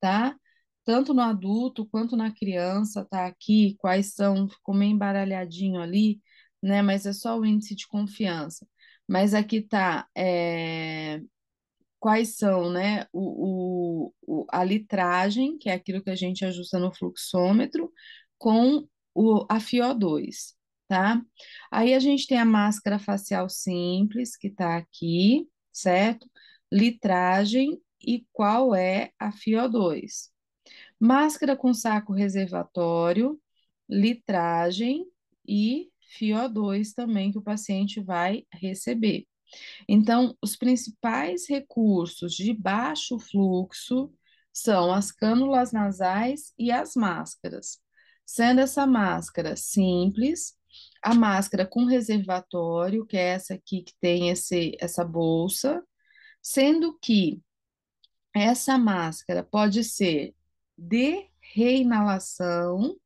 tá? Tanto no adulto quanto na criança, tá aqui, quais são, ficou meio embaralhadinho ali, né? Mas é só o índice de confiança. Mas aqui tá é, quais são, né? O, o, a litragem, que é aquilo que a gente ajusta no fluxômetro, com o, a FiO2 tá? Aí a gente tem a máscara facial simples, que tá aqui, certo? Litragem e qual é a FiO2. Máscara com saco reservatório, litragem e FiO2 também que o paciente vai receber. Então, os principais recursos de baixo fluxo são as cânulas nasais e as máscaras, sendo essa máscara simples, a máscara com reservatório, que é essa aqui que tem esse, essa bolsa, sendo que essa máscara pode ser de reinalação,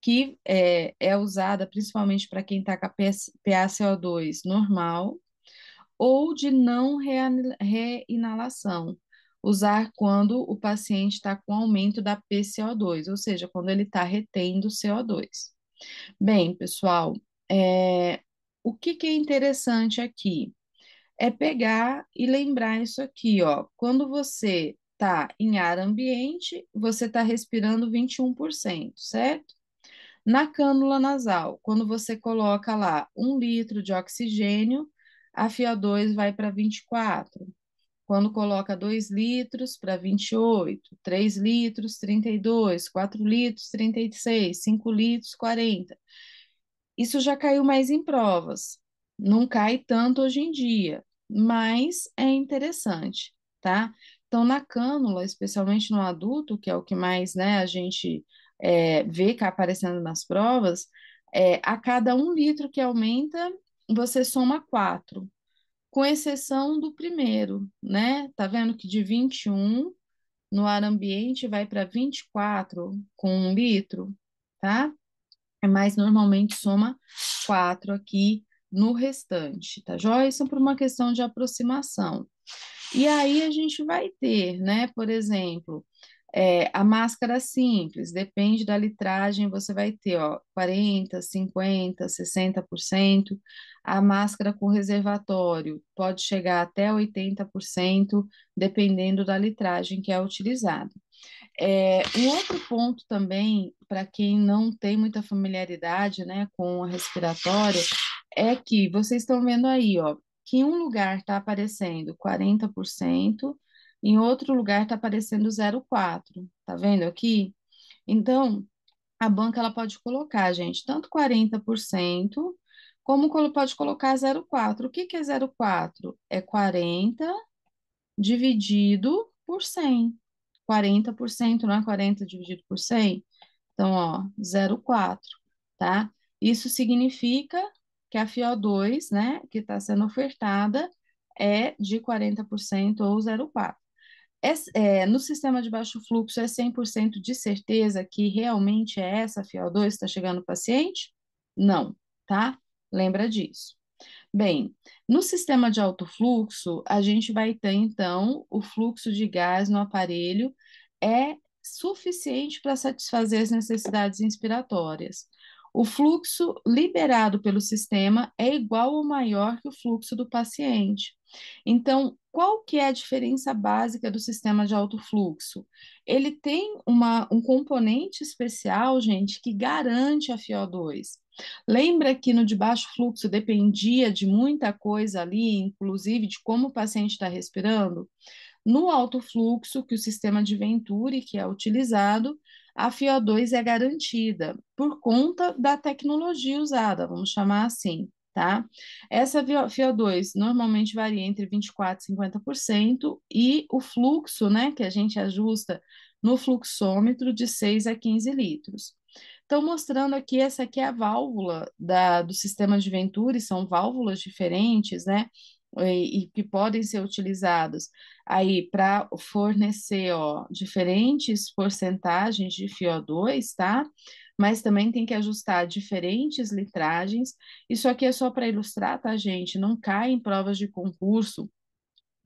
que é, é usada principalmente para quem está com a PaCO2 normal, ou de não reinalação, usar quando o paciente está com aumento da PCO2, ou seja, quando ele está retendo CO2. Bem, pessoal, é, o que, que é interessante aqui? É pegar e lembrar isso aqui, ó. Quando você está em ar ambiente, você está respirando 21%, certo? Na cânula nasal, quando você coloca lá um litro de oxigênio, a FiO2 vai para 24. Quando coloca 2 litros para 28, 3 litros, 32, 4 litros, 36, 5 litros, 40. Isso já caiu mais em provas. Não cai tanto hoje em dia, mas é interessante, tá? Então, na cânula, especialmente no adulto, que é o que mais né, a gente é, vê que aparecendo nas provas, é, a cada um litro que aumenta, você soma quatro com exceção do primeiro, né? Tá vendo que de 21 no ar ambiente vai para 24 com um litro, tá? É Mas normalmente soma 4 aqui no restante, tá joia? Isso é por uma questão de aproximação. E aí a gente vai ter, né, por exemplo, é, a máscara simples, depende da litragem, você vai ter ó, 40%, 50%, 60%. A máscara com reservatório pode chegar até 80%, dependendo da litragem que é utilizada. É, um outro ponto também, para quem não tem muita familiaridade né, com a respiratória, é que vocês estão vendo aí ó, que em um lugar está aparecendo 40%, em outro lugar está aparecendo 04, tá vendo aqui? Então, a banca ela pode colocar, gente, tanto 40%, como pode colocar 0,4. O que, que é 0,4? É 40 dividido por 100. 40%, não é 40 dividido por 100? Então, ó, 0,4, tá? Isso significa que a FIO2, né, que está sendo ofertada, é de 40% ou 0,4. É, é, no sistema de baixo fluxo, é 100% de certeza que realmente é essa FiO2 que está chegando no paciente? Não, tá? Lembra disso. Bem, no sistema de alto fluxo, a gente vai ter, então, o fluxo de gás no aparelho é suficiente para satisfazer as necessidades inspiratórias. O fluxo liberado pelo sistema é igual ou maior que o fluxo do paciente. Então, qual que é a diferença básica do sistema de alto fluxo? Ele tem uma, um componente especial, gente, que garante a FiO2. Lembra que no de baixo fluxo dependia de muita coisa ali, inclusive de como o paciente está respirando? No alto fluxo, que o sistema de Venturi que é utilizado, a FiO2 é garantida por conta da tecnologia usada, vamos chamar assim tá? Essa FiO2 normalmente varia entre 24% e 50% e o fluxo, né, que a gente ajusta no fluxômetro de 6 a 15 litros. Então, mostrando aqui, essa aqui é a válvula da, do sistema de Venturi, são válvulas diferentes, né, e, e que podem ser utilizadas aí para fornecer, ó, diferentes porcentagens de FiO2, tá? mas também tem que ajustar diferentes litragens. Isso aqui é só para ilustrar, tá, gente? Não cai em provas de concurso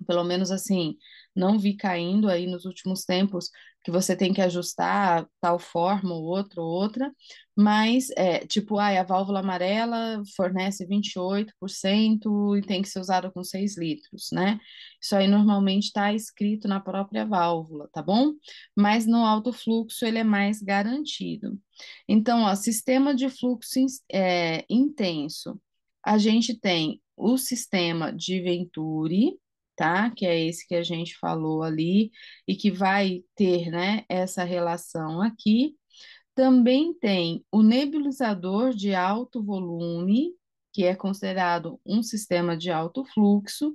pelo menos assim, não vi caindo aí nos últimos tempos que você tem que ajustar tal forma ou outra ou outra, mas é, tipo, ai, a válvula amarela fornece 28% e tem que ser usada com 6 litros, né? Isso aí normalmente está escrito na própria válvula, tá bom? Mas no alto fluxo ele é mais garantido. Então, ó, sistema de fluxo in, é, intenso. A gente tem o sistema de Venturi, tá? Que é esse que a gente falou ali e que vai ter, né, essa relação aqui. Também tem o nebulizador de alto volume, que é considerado um sistema de alto fluxo,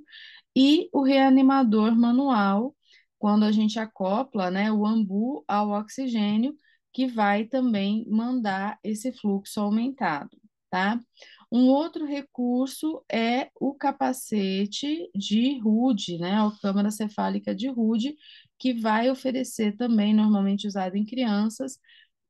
e o reanimador manual, quando a gente acopla, né, o ambu ao oxigênio, que vai também mandar esse fluxo aumentado, tá? Um outro recurso é o capacete de RUD, né, a câmara cefálica de RUD, que vai oferecer também, normalmente usado em crianças,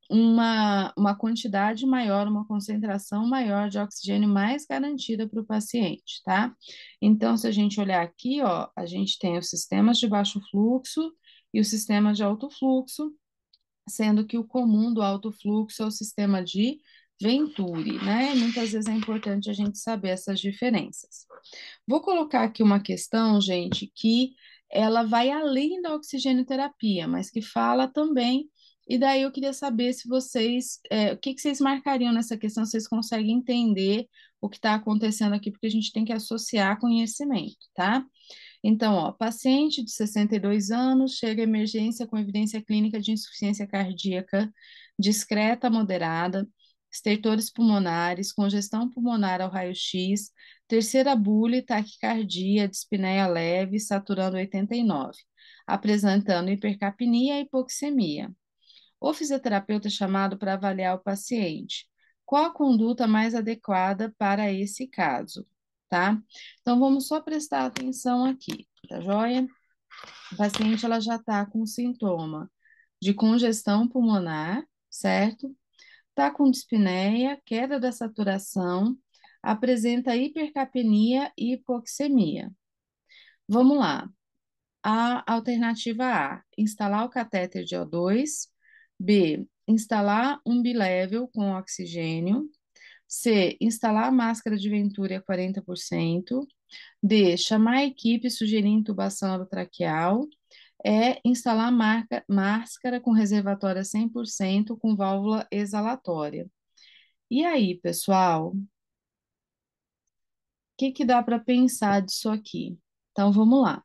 uma, uma quantidade maior, uma concentração maior de oxigênio mais garantida para o paciente, tá? Então, se a gente olhar aqui, ó, a gente tem os sistemas de baixo fluxo e os sistemas de alto fluxo, sendo que o comum do alto fluxo é o sistema de Venturi, né? Muitas vezes é importante a gente saber essas diferenças. Vou colocar aqui uma questão, gente, que ela vai além da oxigenoterapia, mas que fala também. E daí eu queria saber se vocês, é, o que, que vocês marcariam nessa questão, se vocês conseguem entender o que está acontecendo aqui, porque a gente tem que associar conhecimento, tá? Então, ó, paciente de 62 anos chega à emergência com evidência clínica de insuficiência cardíaca discreta moderada, estertores pulmonares, congestão pulmonar ao raio-x, terceira bule, taquicardia, dispneia leve, saturando 89, apresentando hipercapnia e hipoxemia. O fisioterapeuta é chamado para avaliar o paciente. Qual a conduta mais adequada para esse caso, tá? Então, vamos só prestar atenção aqui, tá joia? O paciente, ela já está com sintoma de congestão pulmonar, certo? está com dispneia, queda da saturação, apresenta hipercapnia e hipoxemia. Vamos lá. A alternativa A, instalar o catéter de O2. B, instalar um bilevel com oxigênio. C, instalar a máscara de Venturi a 40%. D, chamar a equipe e sugerir intubação orotraqueal é instalar marca, máscara com reservatório 100% com válvula exalatória. E aí, pessoal? O que, que dá para pensar disso aqui? Então, vamos lá.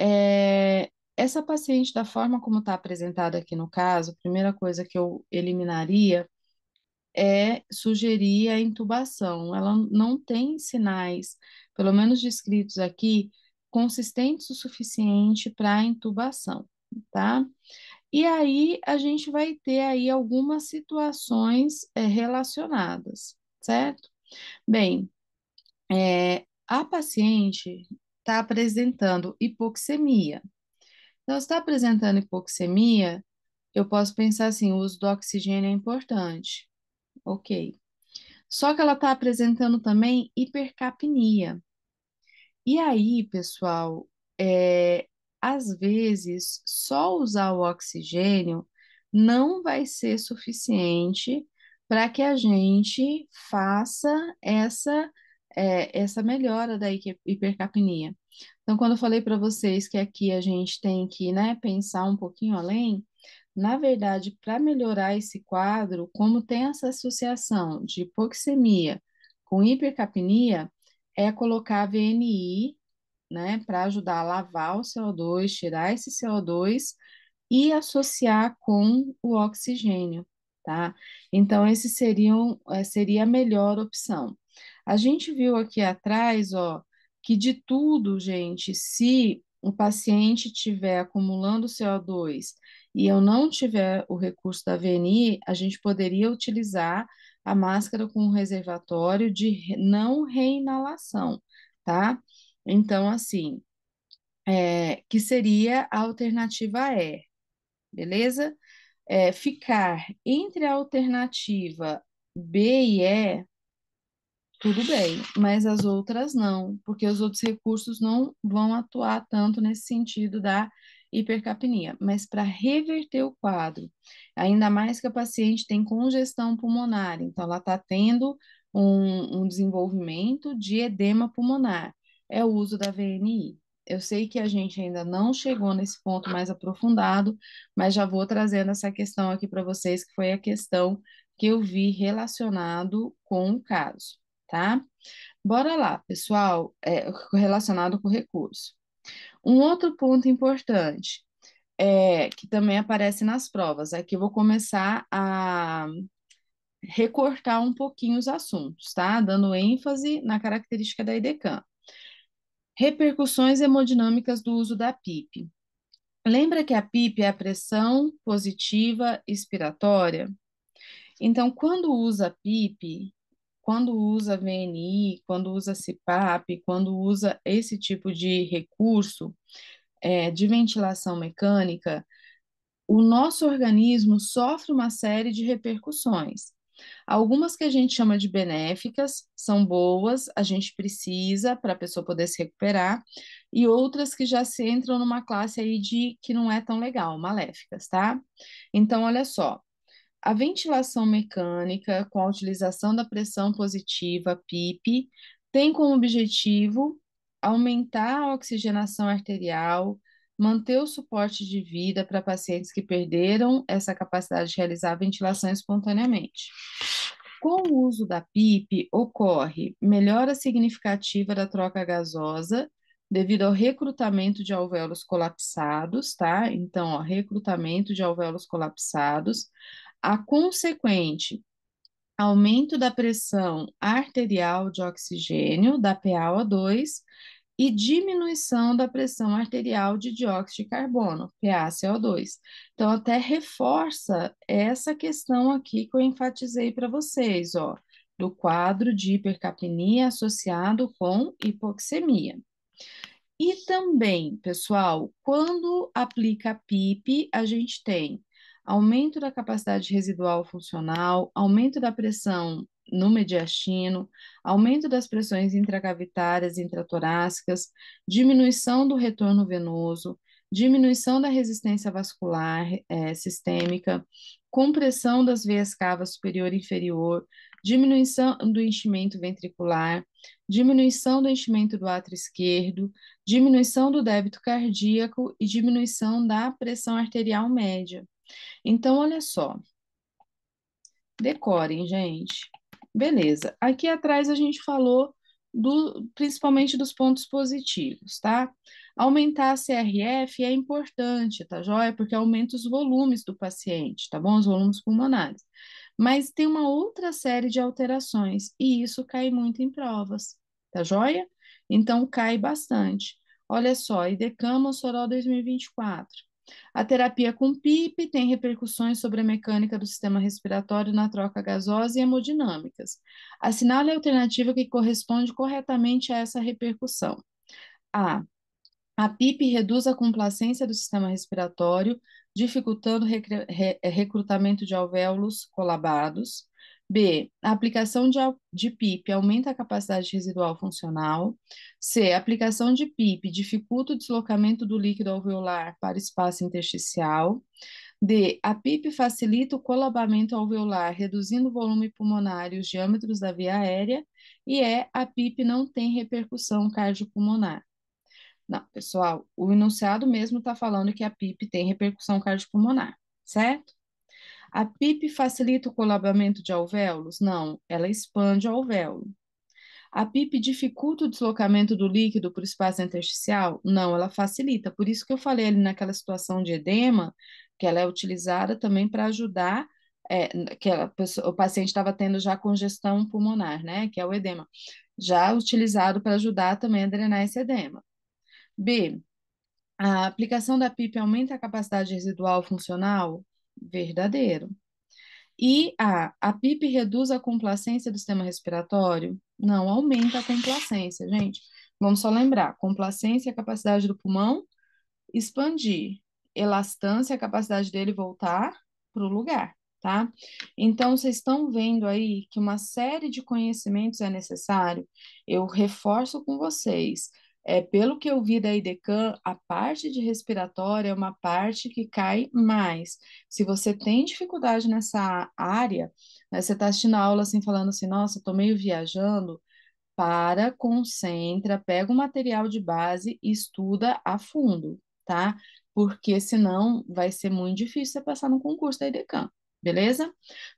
É, essa paciente, da forma como está apresentada aqui no caso, a primeira coisa que eu eliminaria é sugerir a intubação. Ela não tem sinais, pelo menos descritos aqui, consistentes o suficiente para intubação, tá? E aí a gente vai ter aí algumas situações é, relacionadas, certo? Bem, é, a paciente está apresentando hipoxemia. Então, está apresentando hipoxemia, eu posso pensar assim, o uso do oxigênio é importante, ok. Só que ela está apresentando também hipercapnia. E aí, pessoal, é, às vezes só usar o oxigênio não vai ser suficiente para que a gente faça essa, é, essa melhora da hipercapnia. Então, quando eu falei para vocês que aqui a gente tem que né, pensar um pouquinho além, na verdade, para melhorar esse quadro, como tem essa associação de hipoxemia com hipercapnia, é colocar a VNI, né, para ajudar a lavar o CO2, tirar esse CO2 e associar com o oxigênio, tá? Então, esse seriam, eh, seria a melhor opção. A gente viu aqui atrás, ó, que de tudo, gente, se o paciente tiver acumulando CO2 e eu não tiver o recurso da VNI, a gente poderia utilizar a máscara com reservatório de não reinalação, tá? Então, assim, é, que seria a alternativa E, beleza? É, ficar entre a alternativa B e E, tudo bem, mas as outras não, porque os outros recursos não vão atuar tanto nesse sentido da hipercapnia, mas para reverter o quadro, ainda mais que a paciente tem congestão pulmonar, então ela está tendo um, um desenvolvimento de edema pulmonar, é o uso da VNI. Eu sei que a gente ainda não chegou nesse ponto mais aprofundado, mas já vou trazendo essa questão aqui para vocês, que foi a questão que eu vi relacionado com o caso, tá? Bora lá, pessoal, é, relacionado com o recurso. Um outro ponto importante, é, que também aparece nas provas, aqui é eu vou começar a recortar um pouquinho os assuntos, tá? Dando ênfase na característica da IDECAM. Repercussões hemodinâmicas do uso da PIP. Lembra que a PIP é a pressão positiva expiratória? Então, quando usa PIP, quando usa VNI, quando usa CPAP, quando usa esse tipo de recurso é, de ventilação mecânica, o nosso organismo sofre uma série de repercussões. Algumas que a gente chama de benéficas são boas, a gente precisa para a pessoa poder se recuperar, e outras que já se entram numa classe aí de que não é tão legal, maléficas, tá? Então, olha só, a ventilação mecânica com a utilização da pressão positiva, PIP, tem como objetivo aumentar a oxigenação arterial, manter o suporte de vida para pacientes que perderam essa capacidade de realizar a ventilação espontaneamente. Com o uso da PIP, ocorre melhora significativa da troca gasosa devido ao recrutamento de alvéolos colapsados, tá? Então, ó, recrutamento de alvéolos colapsados, a consequente aumento da pressão arterial de oxigênio, da PaO2, e diminuição da pressão arterial de dióxido de carbono, PaCO2. Então, até reforça essa questão aqui que eu enfatizei para vocês, ó, do quadro de hipercapnia associado com hipoxemia. E também, pessoal, quando aplica PIP, a gente tem aumento da capacidade residual funcional, aumento da pressão no mediastino, aumento das pressões intracavitárias e intratorácicas, diminuição do retorno venoso, diminuição da resistência vascular é, sistêmica, compressão das veias cavas superior e inferior, diminuição do enchimento ventricular, diminuição do enchimento do átrio esquerdo, diminuição do débito cardíaco e diminuição da pressão arterial média. Então, olha só. Decorem, gente. Beleza. Aqui atrás a gente falou do, principalmente dos pontos positivos, tá? Aumentar a CRF é importante, tá joia? Porque aumenta os volumes do paciente, tá bom? Os volumes pulmonares. Mas tem uma outra série de alterações, e isso cai muito em provas, tá joia? Então cai bastante. Olha só, IDECAMA Sorol 2024. A terapia com PIP tem repercussões sobre a mecânica do sistema respiratório na troca gasosa e hemodinâmicas. Assinale é a alternativa que corresponde corretamente a essa repercussão. A. A PIP reduz a complacência do sistema respiratório, dificultando recrutamento de alvéolos colabados. B. A aplicação de, de PIP aumenta a capacidade residual funcional. C. A aplicação de PIP dificulta o deslocamento do líquido alveolar para o espaço intersticial. D. A PIP facilita o colabamento alveolar, reduzindo o volume pulmonar e os diâmetros da via aérea. E E. A PIP não tem repercussão cardiopulmonar. Não, pessoal, o enunciado mesmo está falando que a PIP tem repercussão cardiopulmonar, certo? A PIP facilita o colabamento de alvéolos? Não, ela expande o alvéolo. A PIP dificulta o deslocamento do líquido para o espaço intersticial? Não, ela facilita. Por isso que eu falei ali naquela situação de edema, que ela é utilizada também para ajudar é, que o paciente estava tendo já congestão pulmonar, né, que é o edema, já utilizado para ajudar também a drenar esse edema. B. A aplicação da PIP aumenta a capacidade residual funcional? Verdadeiro. E a, a PIP reduz a complacência do sistema respiratório? Não, aumenta a complacência, gente. Vamos só lembrar: complacência é a capacidade do pulmão expandir, elastância é a capacidade dele voltar para o lugar, tá? Então, vocês estão vendo aí que uma série de conhecimentos é necessário. Eu reforço com vocês é, pelo que eu vi da IDECAM, a parte de respiratória é uma parte que cai mais. Se você tem dificuldade nessa área, né, você está assistindo a aula assim, falando assim, nossa, estou meio viajando, para, concentra, pega o material de base e estuda a fundo, tá? Porque senão vai ser muito difícil você passar no concurso da IDECAM, beleza?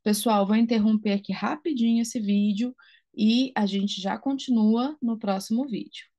Pessoal, vou interromper aqui rapidinho esse vídeo e a gente já continua no próximo vídeo.